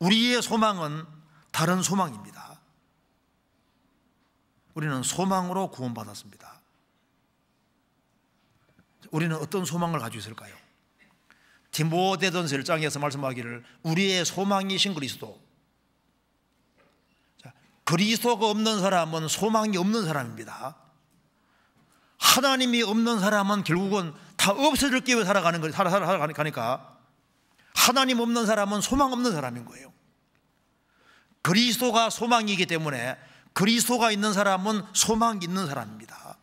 우리의 소망은 다른 소망입니다. 우리는 소망으로 구원받았습니다. 우리는 어떤 소망을 가지고 있을까요? 디모데전서 1장에서 말씀하기를 우리의 소망이신 그리스도. 자, 그리스도가 없는 사람은 소망이 없는 사람입니다. 하나님이 없는 사람은 결국은 다 없어질 기회 살아가는 거 살아 살아가니까 하나님 없는 사람은 소망 없는 사람인 거예요. 그리스도가 소망이기 때문에 그리스도가 있는 사람은 소망 있는 사람입니다.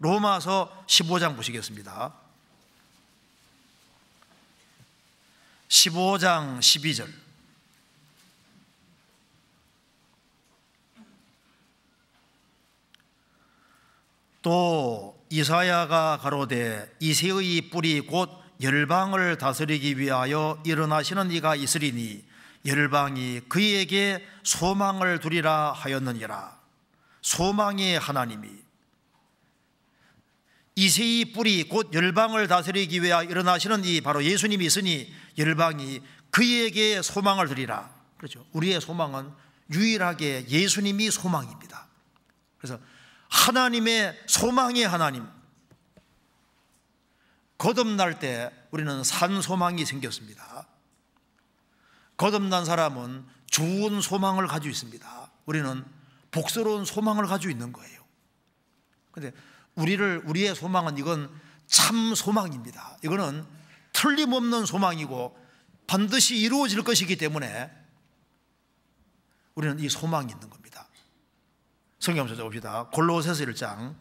로마서 15장 보시겠습니다. 15장 12절. 또 이사야가 가로되 이세의 뿌리 곧 열방을 다스리기 위하여 일어나시는 이가 있으리니 열방이 그에게 소망을 두리라 하였느니라 소망의 하나님이 이세의 뿌리 곧 열방을 다스리기 위해 일어나시는 이 바로 예수님이 있으니 열방이 그에게 소망을 드리라. 그렇죠. 우리의 소망은 유일하게 예수님이 소망입니다. 그래서 하나님의 소망이 하나님. 거듭날 때 우리는 산 소망이 생겼습니다. 거듭난 사람은 좋은 소망을 가지고 있습니다. 우리는 복스러운 소망을 가지고 있는 거예요. 근데 우리를 우리의 소망은 이건 참 소망입니다. 이거는 틀림없는 소망이고 반드시 이루어질 것이기 때문에 우리는 이 소망이 있는 겁니다. 성경 한번 찾아봅시다. 골로새서 1장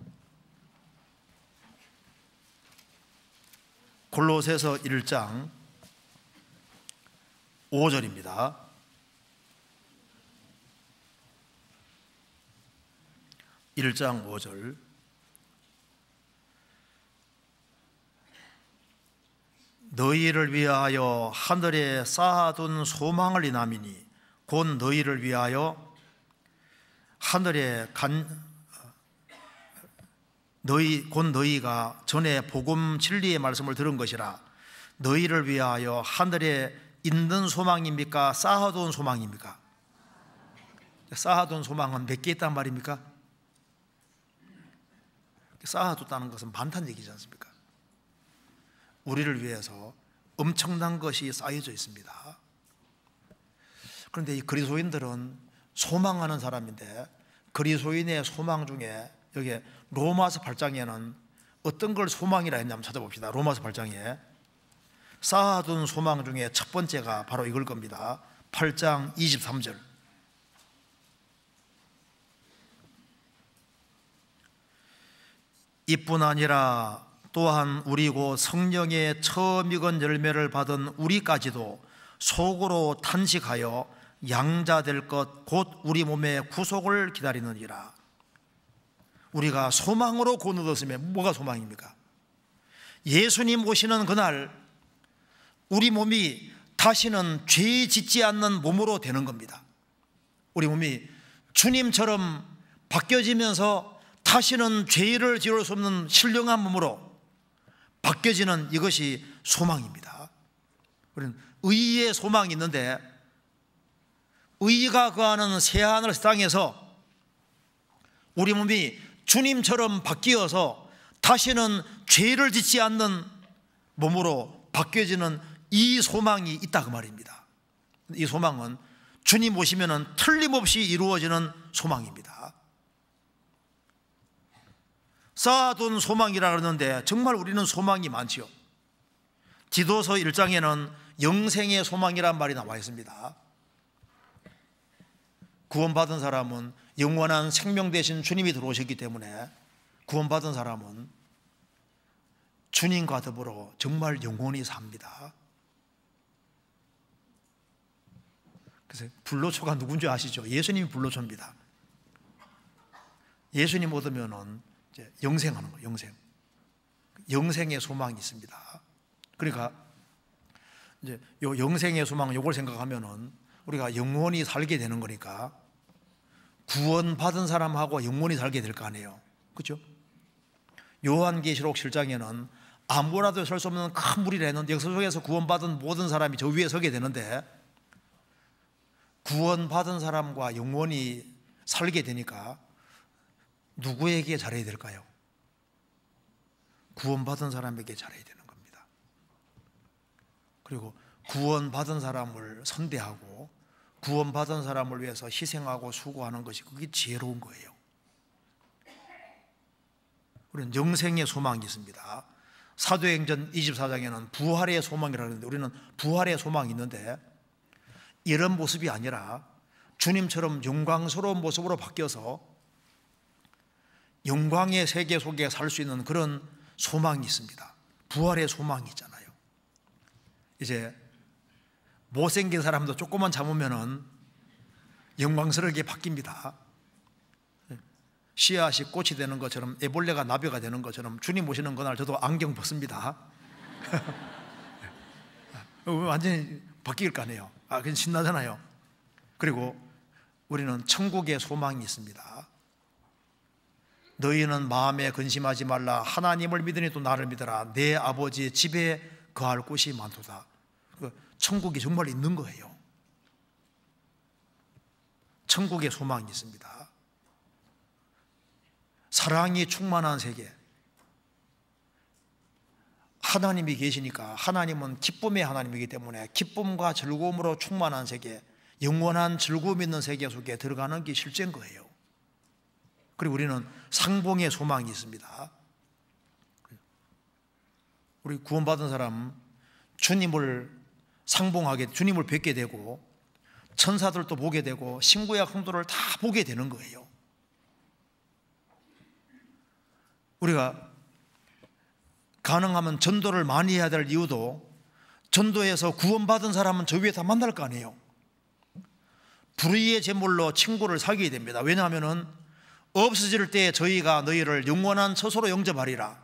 골로새서 1장 5절입니다. 1장 5절 너희를 위하여 하늘에 쌓아둔 소망을 인함이니 곧 너희를 위하여 하늘에 간 너희 곧 너희가 전에 복음 진리의 말씀을 들은 것이라 너희를 위하여 하늘에 있는 소망입니까 쌓아둔 소망입니까 쌓아둔 소망은 몇 개 있단 말입니까 쌓아뒀다는 것은 반탄 얘기지 않습니까? 우리를 위해서 엄청난 것이 쌓여져 있습니다. 그런데 이 그리스도인들은 소망하는 사람인데 그리스도인의 소망 중에 여기 로마서 8장에는 어떤 걸 소망이라 했냐면 찾아봅시다. 로마서 8장에 쌓아둔 소망 중에 첫 번째가 바로 이걸 겁니다. 8장 23절. 이뿐 아니라 또한 우리고 성령의 처음 익은 열매를 받은 우리까지도 속으로 탄식하여 양자 될 것 곧 우리 몸의 구속을 기다리느니라. 우리가 소망으로 곧누었으면 뭐가 소망입니까? 예수님 오시는 그날 우리 몸이 다시는 죄 짓지 않는 몸으로 되는 겁니다. 우리 몸이 주님처럼 바뀌어지면서 다시는 죄를 지을 수 없는 신령한 몸으로 바뀌어지는 이것이 소망입니다. 우리는 의의 소망이 있는데 의가 거하는 그 새하늘 땅에서 우리 몸이 주님처럼 바뀌어서 다시는 죄를 짓지 않는 몸으로 바뀌어지는 이 소망이 있다 그 말입니다. 이 소망은 주님 오시면 틀림없이 이루어지는 소망입니다. 쌓아둔 소망이라 그러는데 정말 우리는 소망이 많지요. 디도서 1장에는 영생의 소망이란 말이 나와 있습니다. 구원받은 사람은 영원한 생명 대신 주님이 들어오셨기 때문에 구원받은 사람은 주님과 더불어 정말 영원히 삽니다. 그래서 불로초가 누군지 아시죠? 예수님이 불로초입니다. 예수님 얻으면은 이제 영생하는 거예요. 영생. 영생의 소망이 있습니다. 그러니까 이제 요 영생의 소망 요걸 생각하면은 우리가 영원히 살게 되는 거니까 구원받은 사람하고 영원히 살게 될 거 아니에요. 그렇죠? 요한계시록 7장에는 아무라도 설 수 없는 큰 물이라 는 역사 속에서 구원받은 모든 사람이 저 위에 서게 되는데 구원받은 사람과 영원히 살게 되니까 누구에게 잘해야 될까요? 구원받은 사람에게 잘해야 되는 겁니다. 그리고 구원받은 사람을 선대하고 구원받은 사람을 위해서 희생하고 수고하는 것이 그게 지혜로운 거예요. 우리는 영생의 소망이 있습니다. 사도행전 24장에는 부활의 소망이라는데 우리는 부활의 소망이 있는데 이런 모습이 아니라 주님처럼 영광스러운 모습으로 바뀌어서 영광의 세계 속에 살 수 있는 그런 소망이 있습니다. 부활의 소망이 있잖아요. 이제 못생긴 사람도 조금만 잡으면은 영광스럽게 바뀝니다. 씨앗이 꽃이 되는 것처럼 애벌레가 나비가 되는 것처럼 주님 오시는 그날 저도 안경 벗습니다. 완전히 바뀔 거 아니에요. 아, 그냥 신나잖아요. 그리고 우리는 천국의 소망이 있습니다. 너희는 마음에 근심하지 말라 하나님을 믿으니 또 나를 믿어라 내 아버지의 집에 거할 곳이 많도다 그 천국이 정말 있는 거예요 천국에 소망이 있습니다 사랑이 충만한 세계 하나님이 계시니까 하나님은 기쁨의 하나님이기 때문에 기쁨과 즐거움으로 충만한 세계 영원한 즐거움 있는 세계 속에 들어가는 게 실제인 거예요 그리고 우리는 상봉의 소망이 있습니다. 우리 구원받은 사람 주님을 상봉하게 주님을 뵙게 되고 천사들도 보게 되고 신구약 성도를 다 보게 되는 거예요. 우리가 가능하면 전도를 많이 해야 될 이유도 전도에서 구원받은 사람은 저 위에 다 만날 거 아니에요. 불의의 제물로 친구를 사귀게 됩니다. 왜냐하면은 없어질 때 저희가 너희를 영원한 처소로 영접하리라.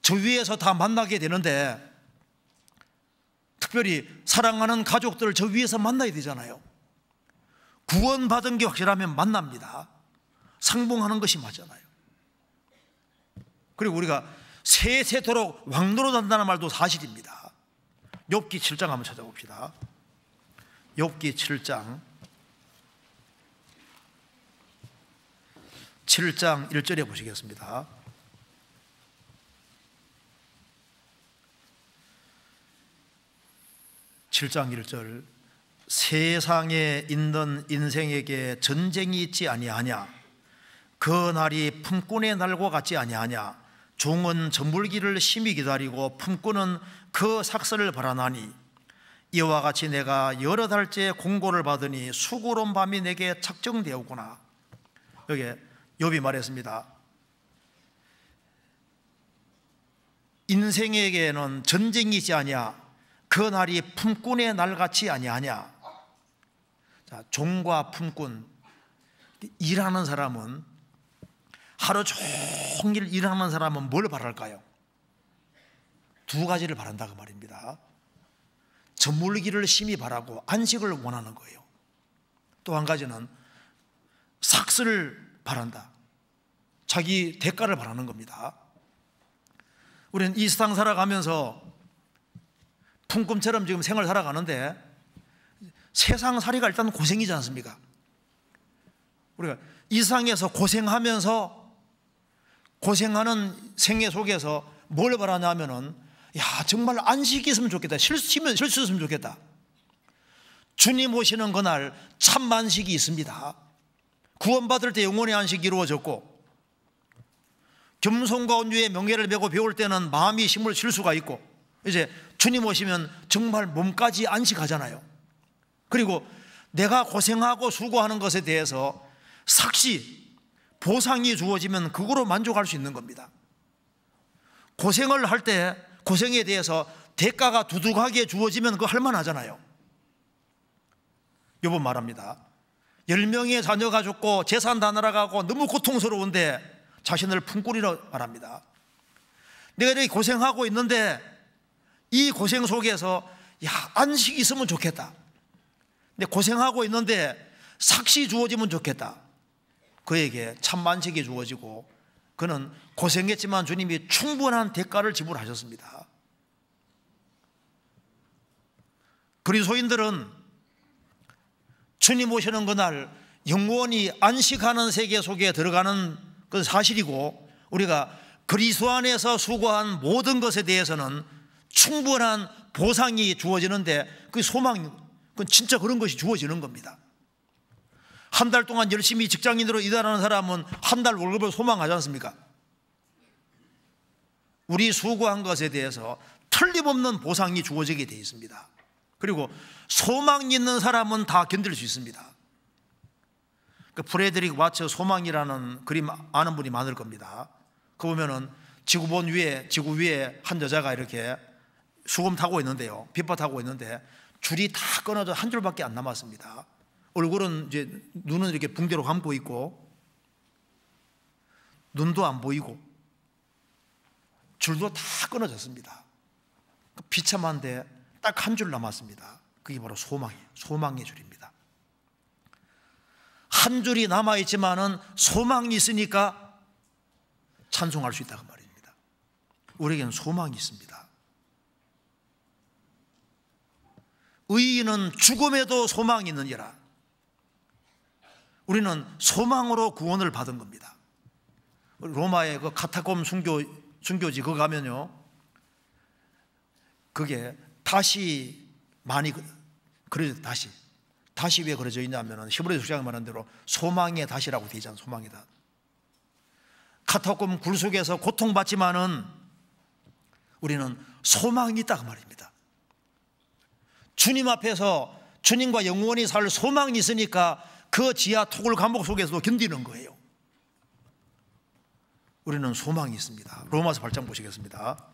저 위에서 다 만나게 되는데 특별히 사랑하는 가족들을 저 위에서 만나야 되잖아요. 구원받은 게 확실하면 만납니다. 상봉하는 것이 맞잖아요. 그리고 우리가 세세토록 왕노릇한다는 말도 사실입니다. 욥기 7장 한번 찾아봅시다. 욥기 7장 7장 1절에 보시겠습니다. 칠장일절 세상에 있는 인생에게 전쟁이 있지 아니하냐 그 날이 품꾼의 날과 같지 아니하냐 종은 전물기를 심히 기다리고 품꾼은 그 삭스를 바라나니 이와 같이 내가 여러 달째 공고를 받으니 수고로운 밤이 내게 착정되었구나 여기 욥이 말했습니다. 인생에게는 전쟁이 지 아니야. 그 날이 품꾼의 날같이 아니하냐. 자, 종과 품꾼 일하는 사람은 하루 종일 일하는 사람은 뭘 바랄까요? 두 가지를 바란다 그 말입니다. 저물기를 심히 바라고 안식을 원하는 거예요. 또 한 가지는 삭스를 바란다. 자기 대가를 바라는 겁니다. 우리는 이 세상 살아가면서 풍금처럼 지금 생을 살아가는데 세상 살이가 일단 고생이지 않습니까? 우리가 이 세상에서 고생하면서 고생하는 생애 속에서 뭘 바라냐면은 야 정말 안식이 있으면 좋겠다 실수면 실수였으면 좋겠다 주님 오시는 그날 참 안식이 있습니다 구원받을 때영원히 안식이 이루어졌고 겸손과 온유의 명예를 메고 배울 때는 마음이 힘을 실 수가 있고 이제 주님 오시면 정말 몸까지 안식하잖아요. 그리고 내가 고생하고 수고하는 것에 대해서 삭시 보상이 주어지면 그거로 만족할 수 있는 겁니다. 고생을 할 때 고생에 대해서 대가가 두둑하게 주어지면 그거 할만하잖아요. 요번 말합니다. 10명의 자녀가 죽고 재산 다 날아가고 너무 고통스러운데 자신을 품꾼이라 말합니다. 내가 이렇게 고생하고 있는데 이 고생 속에서 야, 안식이 있으면 좋겠다. 근데 고생하고 있는데 삭시 주어지면 좋겠다. 그에게 참 만식이 주어지고 그는 고생했지만 주님이 충분한 대가를 지불하셨습니다. 그리스도인들은 주님 오시는 그날 영원히 안식하는 세계 속에 들어가는 그건 사실이고 우리가 그리스도 안에서 수고한 모든 것에 대해서는 충분한 보상이 주어지는데 그 소망 그건 진짜 그런 것이 주어지는 겁니다. 한 달 동안 열심히 직장인으로 일하는 사람은 한 달 월급을 소망하지 않습니까? 우리 수고한 것에 대해서 틀림없는 보상이 주어지게 되어 있습니다. 그리고 소망 있는 사람은 다 견딜 수 있습니다. 그 프레드릭 와처 소망이라는 그림 아는 분이 많을 겁니다. 그 보면은 지구본 위에 지구 위에 한 여자가 이렇게 수금 타고 있는데요. 빗바 타고 있는데 줄이 다 끊어져 한 줄밖에 안 남았습니다. 얼굴은 이제 눈은 이렇게 붕대로 감고 있고 눈도 안 보이고 줄도 다 끊어졌습니다. 그 비참한데 딱 한 줄 남았습니다. 그게 바로 소망이에요. 소망의 줄입니다. 한 줄이 남아있지만은 소망이 있으니까 찬송할 수 있다고 그 말입니다. 우리에게는 소망이 있습니다. 의인은 죽음에도 소망이 있느니라. 우리는 소망으로 구원을 받은 겁니다. 로마의 그 카타콤 순교, 순교지 그거 가면요. 그게 다시 많이, 그래요, 다시. 다시 왜 그려져 있냐면 히브리서 6장에 말한 대로 소망의 다시라고 되어 있잖아 소망의 다 카타콤 굴속에서 고통받지만은 우리는 소망이 있다 그 말입니다 주님 앞에서 주님과 영원히 살 소망이 있으니까 그 지하 토굴 감옥 속에서도 견디는 거예요 우리는 소망이 있습니다 로마서 8장 보시겠습니다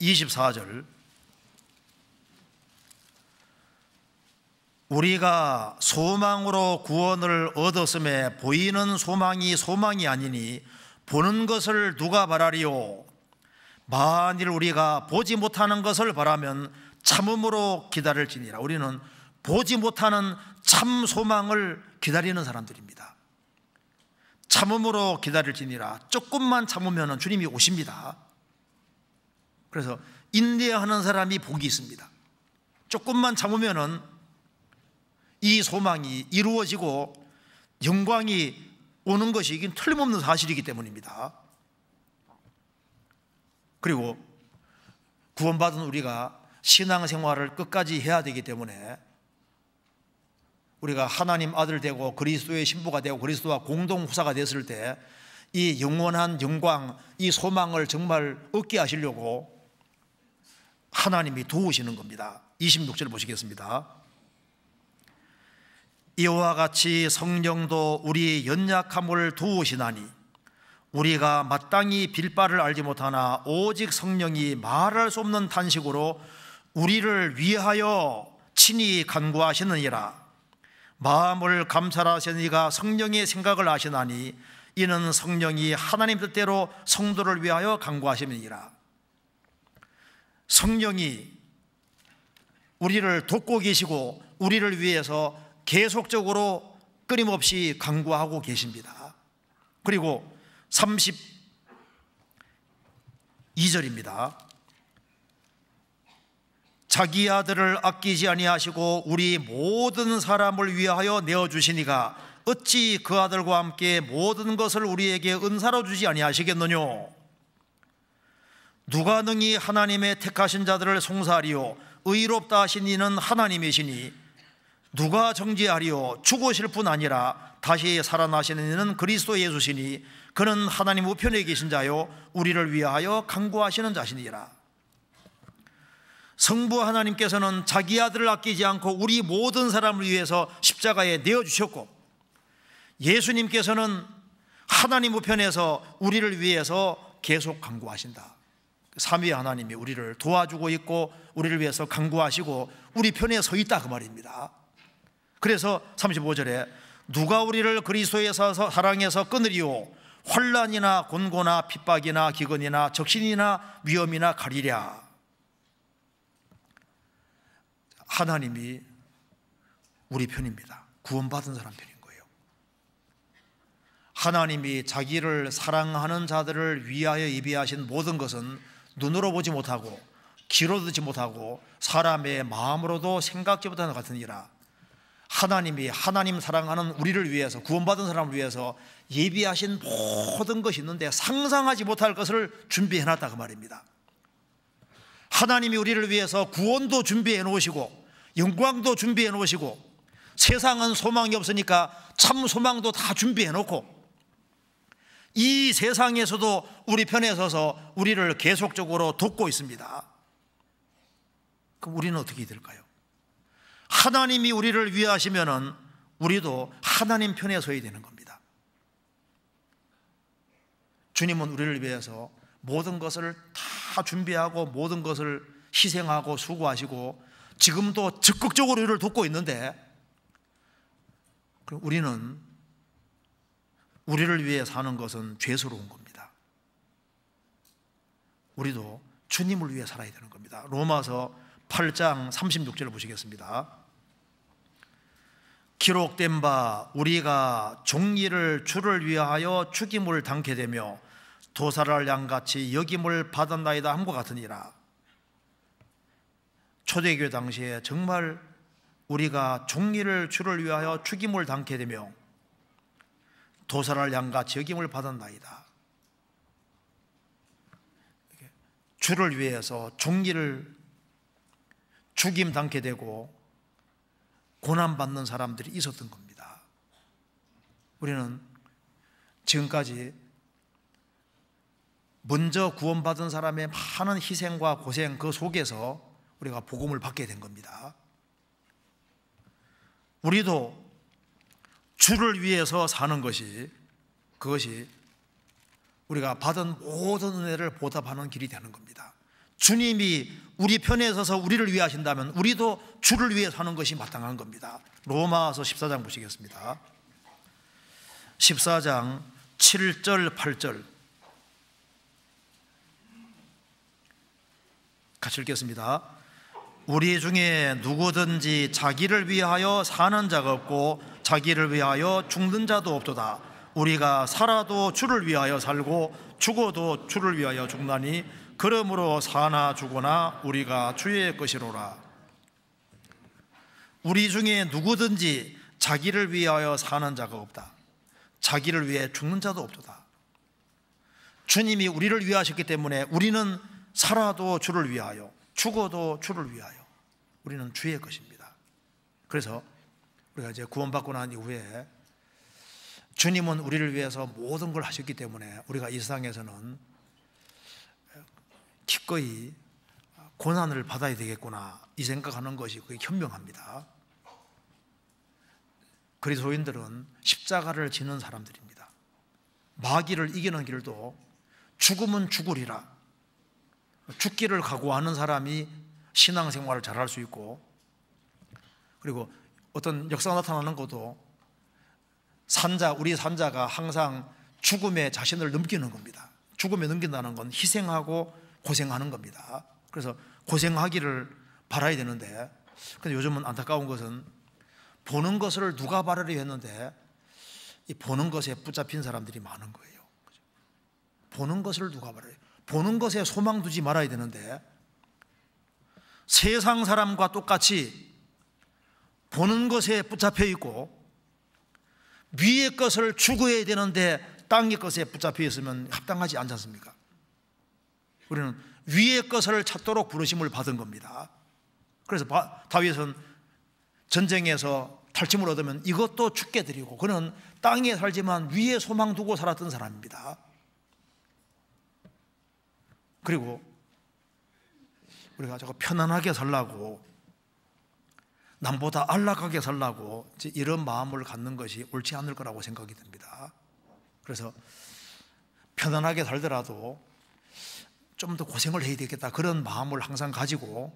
24절 우리가 소망으로 구원을 얻었음에 보이는 소망이 소망이 아니니 보는 것을 누가 바라리요 만일 우리가 보지 못하는 것을 바라면 참음으로 기다릴지니라 우리는 보지 못하는 참 소망을 기다리는 사람들입니다 참음으로 기다릴지니라 조금만 참으면 주님이 오십니다 그래서 인내하는 사람이 복이 있습니다. 조금만 참으면은 이 소망이 이루어지고 영광이 오는 것이 이긴 틀림없는 사실이기 때문입니다. 그리고 구원받은 우리가 신앙생활을 끝까지 해야 되기 때문에 우리가 하나님 아들 되고 그리스도의 신부가 되고 그리스도와 공동후사가 됐을 때 이 영원한 영광, 이 소망을 정말 얻게 하시려고 하나님이 도우시는 겁니다. 26절 보시겠습니다. 이와 같이 성령도 우리 연약함을 도우시나니 우리가 마땅히 빌바를 알지 못하나 오직 성령이 말할 수 없는 탄식으로 우리를 위하여 친히 간구하시느니라 마음을 감찰하시니가 성령의 생각을 아시나니 이는 성령이 하나님 뜻대로 성도를 위하여 간구하심이니라 성령이 우리를 돕고 계시고 우리를 위해서 계속적으로 끊임없이 강구하고 계십니다. 그리고 32절입니다. 자기 아들을 아끼지 아니하시고 우리 모든 사람을 위하여 내어 주시니가 어찌 그 아들과 함께 모든 것을 우리에게 은사로 주지 아니하시겠느뇨 누가 능히 하나님의 택하신 자들을 송사하리요 의롭다 하신 이는 하나님이시니 누가 정지하리요 죽으실 뿐 아니라 다시 살아나시는 이는 그리스도 예수시니 그는 하나님 우편에 계신 자요 우리를 위하여 강구하시는 자시니라 성부 하나님께서는 자기 아들을 아끼지 않고 우리 모든 사람을 위해서 십자가에 내어 주셨고 예수님께서는 하나님 우편에서 우리를 위해서 계속 강구하신다 삼위 하나님이 우리를 도와주고 있고 우리를 위해서 강구하시고 우리 편에 서 있다 그 말입니다. 그래서 35절에 누가 우리를 그리스도에서 사랑에서 끊으리오 환란이나 곤고나 핍박이나 기근이나 적신이나 위험이나 가리랴 하나님이 우리 편입니다. 구원받은 사람 편인 거예요. 하나님이 자기를 사랑하는 자들을 위하여 예비하신 모든 것은 눈으로 보지 못하고 귀로 듣지 못하고 사람의 마음으로도 생각지 못하는 것같으니라 하나님이 하나님 사랑하는 우리를 위해서 구원받은 사람을 위해서 예비하신 모든 것이 있는데 상상하지 못할 것을 준비해 놨다 그 말입니다. 하나님이 우리를 위해서 구원도 준비해 놓으시고 영광도 준비해 놓으시고 세상은 소망이 없으니까 참 소망도 다 준비해 놓고 이 세상에서도 우리 편에 서서 우리를 계속적으로 돕고 있습니다. 그럼 우리는 어떻게 될까요? 하나님이 우리를 위하시면은 우리도 하나님 편에 서야 되는 겁니다. 주님은 우리를 위해서 모든 것을 다 준비하고 모든 것을 희생하고 수고하시고 지금도 적극적으로 우리를 돕고 있는데 우리는 우리를 위해 사는 것은 죄스러운 겁니다. 우리도 주님을 위해 살아야 되는 겁니다. 로마서 8장 36절을 보시겠습니다. 기록된 바 우리가 종리를 주를 위하여 죽임을 당게 되며 도사를 양같이 역임을 받았나이다 함과 같으니라. 초대교 당시에 정말 우리가 종리를 주를 위하여 죽임을 당게 되며 도산를 양과 적임을 받았나이다. 주를 위해서 종기를 죽임 당게 되고 고난 받는 사람들이 있었던 겁니다. 우리는 지금까지 먼저 구원받은 사람의 많은 희생과 고생 그 속에서 우리가 복음을 받게 된 겁니다. 우리도 주를 위해서 사는 것이 그것이 우리가 받은 모든 은혜를 보답하는 길이 되는 겁니다. 주님이 우리 편에 서서 우리를 위해 하신다면 우리도 주를 위해 사는 것이 마땅한 겁니다. 로마서 14장 보시겠습니다. 14장 7절 8절 같이 읽겠습니다. 우리 중에 누구든지 자기를 위하여 사는 자가 없고 자기를 위하여 죽는 자도 없도다. 우리가 살아도 주를 위하여 살고 죽어도 주를 위하여 죽나니 그러므로 사나 죽거나 우리가 주의 것이로라. 우리 중에 누구든지 자기를 위하여 사는 자가 없다. 자기를 위해 죽는 자도 없도다. 주님이 우리를 위하셨기 때문에 우리는 살아도 주를 위하여 죽어도 주를 위하여 우리는 주의 것입니다. 그래서 우리가 이제 구원받고 난 이후에 주님은 우리를 위해서 모든 걸 하셨기 때문에 우리가 이 세상에서는 기꺼이 고난을 받아야 되겠구나 이 생각하는 것이 그게 현명합니다. 그리스도인들은 십자가를 지는 사람들입니다. 마귀를 이기는 길도 죽음은 죽으리라. 죽기를 각오하는 사람이 신앙생활을 잘할 수 있고 그리고 어떤 역사가 나타나는 것도 산자, 우리 산자가 항상 죽음에 자신을 넘기는 겁니다. 죽음에 넘긴다는 건 희생하고 고생하는 겁니다. 그래서 고생하기를 바라야 되는데, 근데 요즘은 안타까운 것은 보는 것을 누가 바라려 했는데, 이 보는 것에 붙잡힌 사람들이 많은 거예요. 보는 것을 누가 바라려 보는 것에 소망 두지 말아야 되는데, 세상 사람과 똑같이 보는 것에 붙잡혀 있고 위의 것을 추구해야 되는데 땅의 것에 붙잡혀 있으면 합당하지 않지 않습니까? 우리는 위의 것을 찾도록 부르심을 받은 겁니다. 그래서 다윗은 전쟁에서 탈침을 얻으면 이것도 죽게 드리고 그는 땅에 살지만 위에 소망 두고 살았던 사람입니다. 그리고 우리가 저거 편안하게 살라고 남보다 안락하게 살라고 이런 마음을 갖는 것이 옳지 않을 거라고 생각이 듭니다. 그래서 편안하게 살더라도 좀 더 고생을 해야 되겠다 그런 마음을 항상 가지고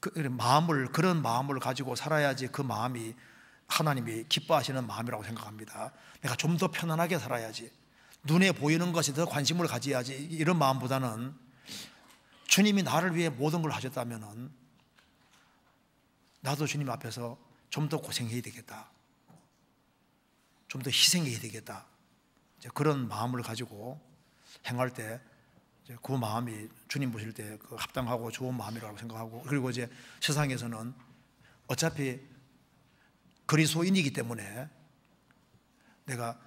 그 마음을 그런 마음을 가지고 살아야지 그 마음이 하나님이 기뻐하시는 마음이라고 생각합니다. 내가 좀 더 편안하게 살아야지 눈에 보이는 것이더 관심을 가져야지 이런 마음보다는 주님이 나를 위해 모든 걸 하셨다면은 나도 주님 앞에서 좀 더 고생해야 되겠다. 좀 더 희생해야 되겠다. 그런 마음을 가지고 행할 때 그 마음이 주님 보실 때그 합당하고 좋은 마음이라고 생각하고 그리고 이제 세상에서는 어차피 그리스도인이기 때문에 내가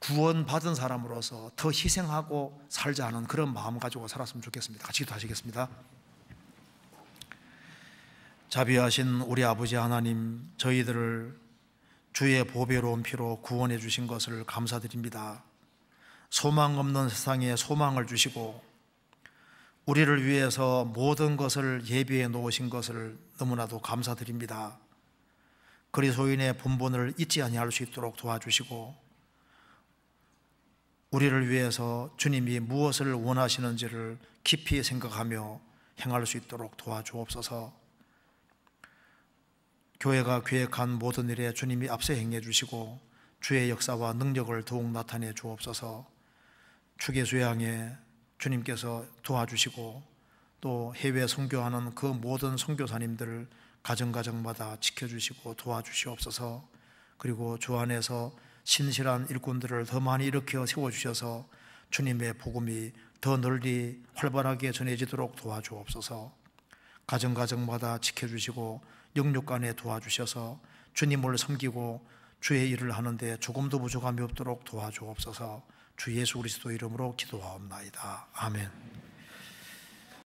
구원받은 사람으로서 더 희생하고 살자 하는 그런 마음 가지고 살았으면 좋겠습니다. 같이 기도하시겠습니다. 자비하신 우리 아버지 하나님, 저희들을 주의 보배로운 피로 구원해 주신 것을 감사드립니다. 소망 없는 세상에 소망을 주시고 우리를 위해서 모든 것을 예비해 놓으신 것을 너무나도 감사드립니다. 그리스인의 본분을 잊지 아니할 수 있도록 도와주시고 우리를 위해서 주님이 무엇을 원하시는지를 깊이 생각하며 행할 수 있도록 도와주옵소서. 교회가 계획한 모든 일에 주님이 앞서 행해 주시고 주의 역사와 능력을 더욱 나타내 주옵소서 주계수양에 주님께서 도와주시고 또 해외 선교하는 그 모든 선교사님들을 가정가정마다 지켜주시고 도와주시옵소서 그리고 주 안에서 신실한 일꾼들을 더 많이 일으켜 세워주셔서 주님의 복음이 더 널리 활발하게 전해지도록 도와주옵소서 가정가정마다 지켜주시고 영육간에 도와주셔서 주님을 섬기고 주의 일을 하는데 조금도 부족함이 없도록 도와주옵소서 주 예수 그리스도 이름으로 기도하옵나이다. 아멘.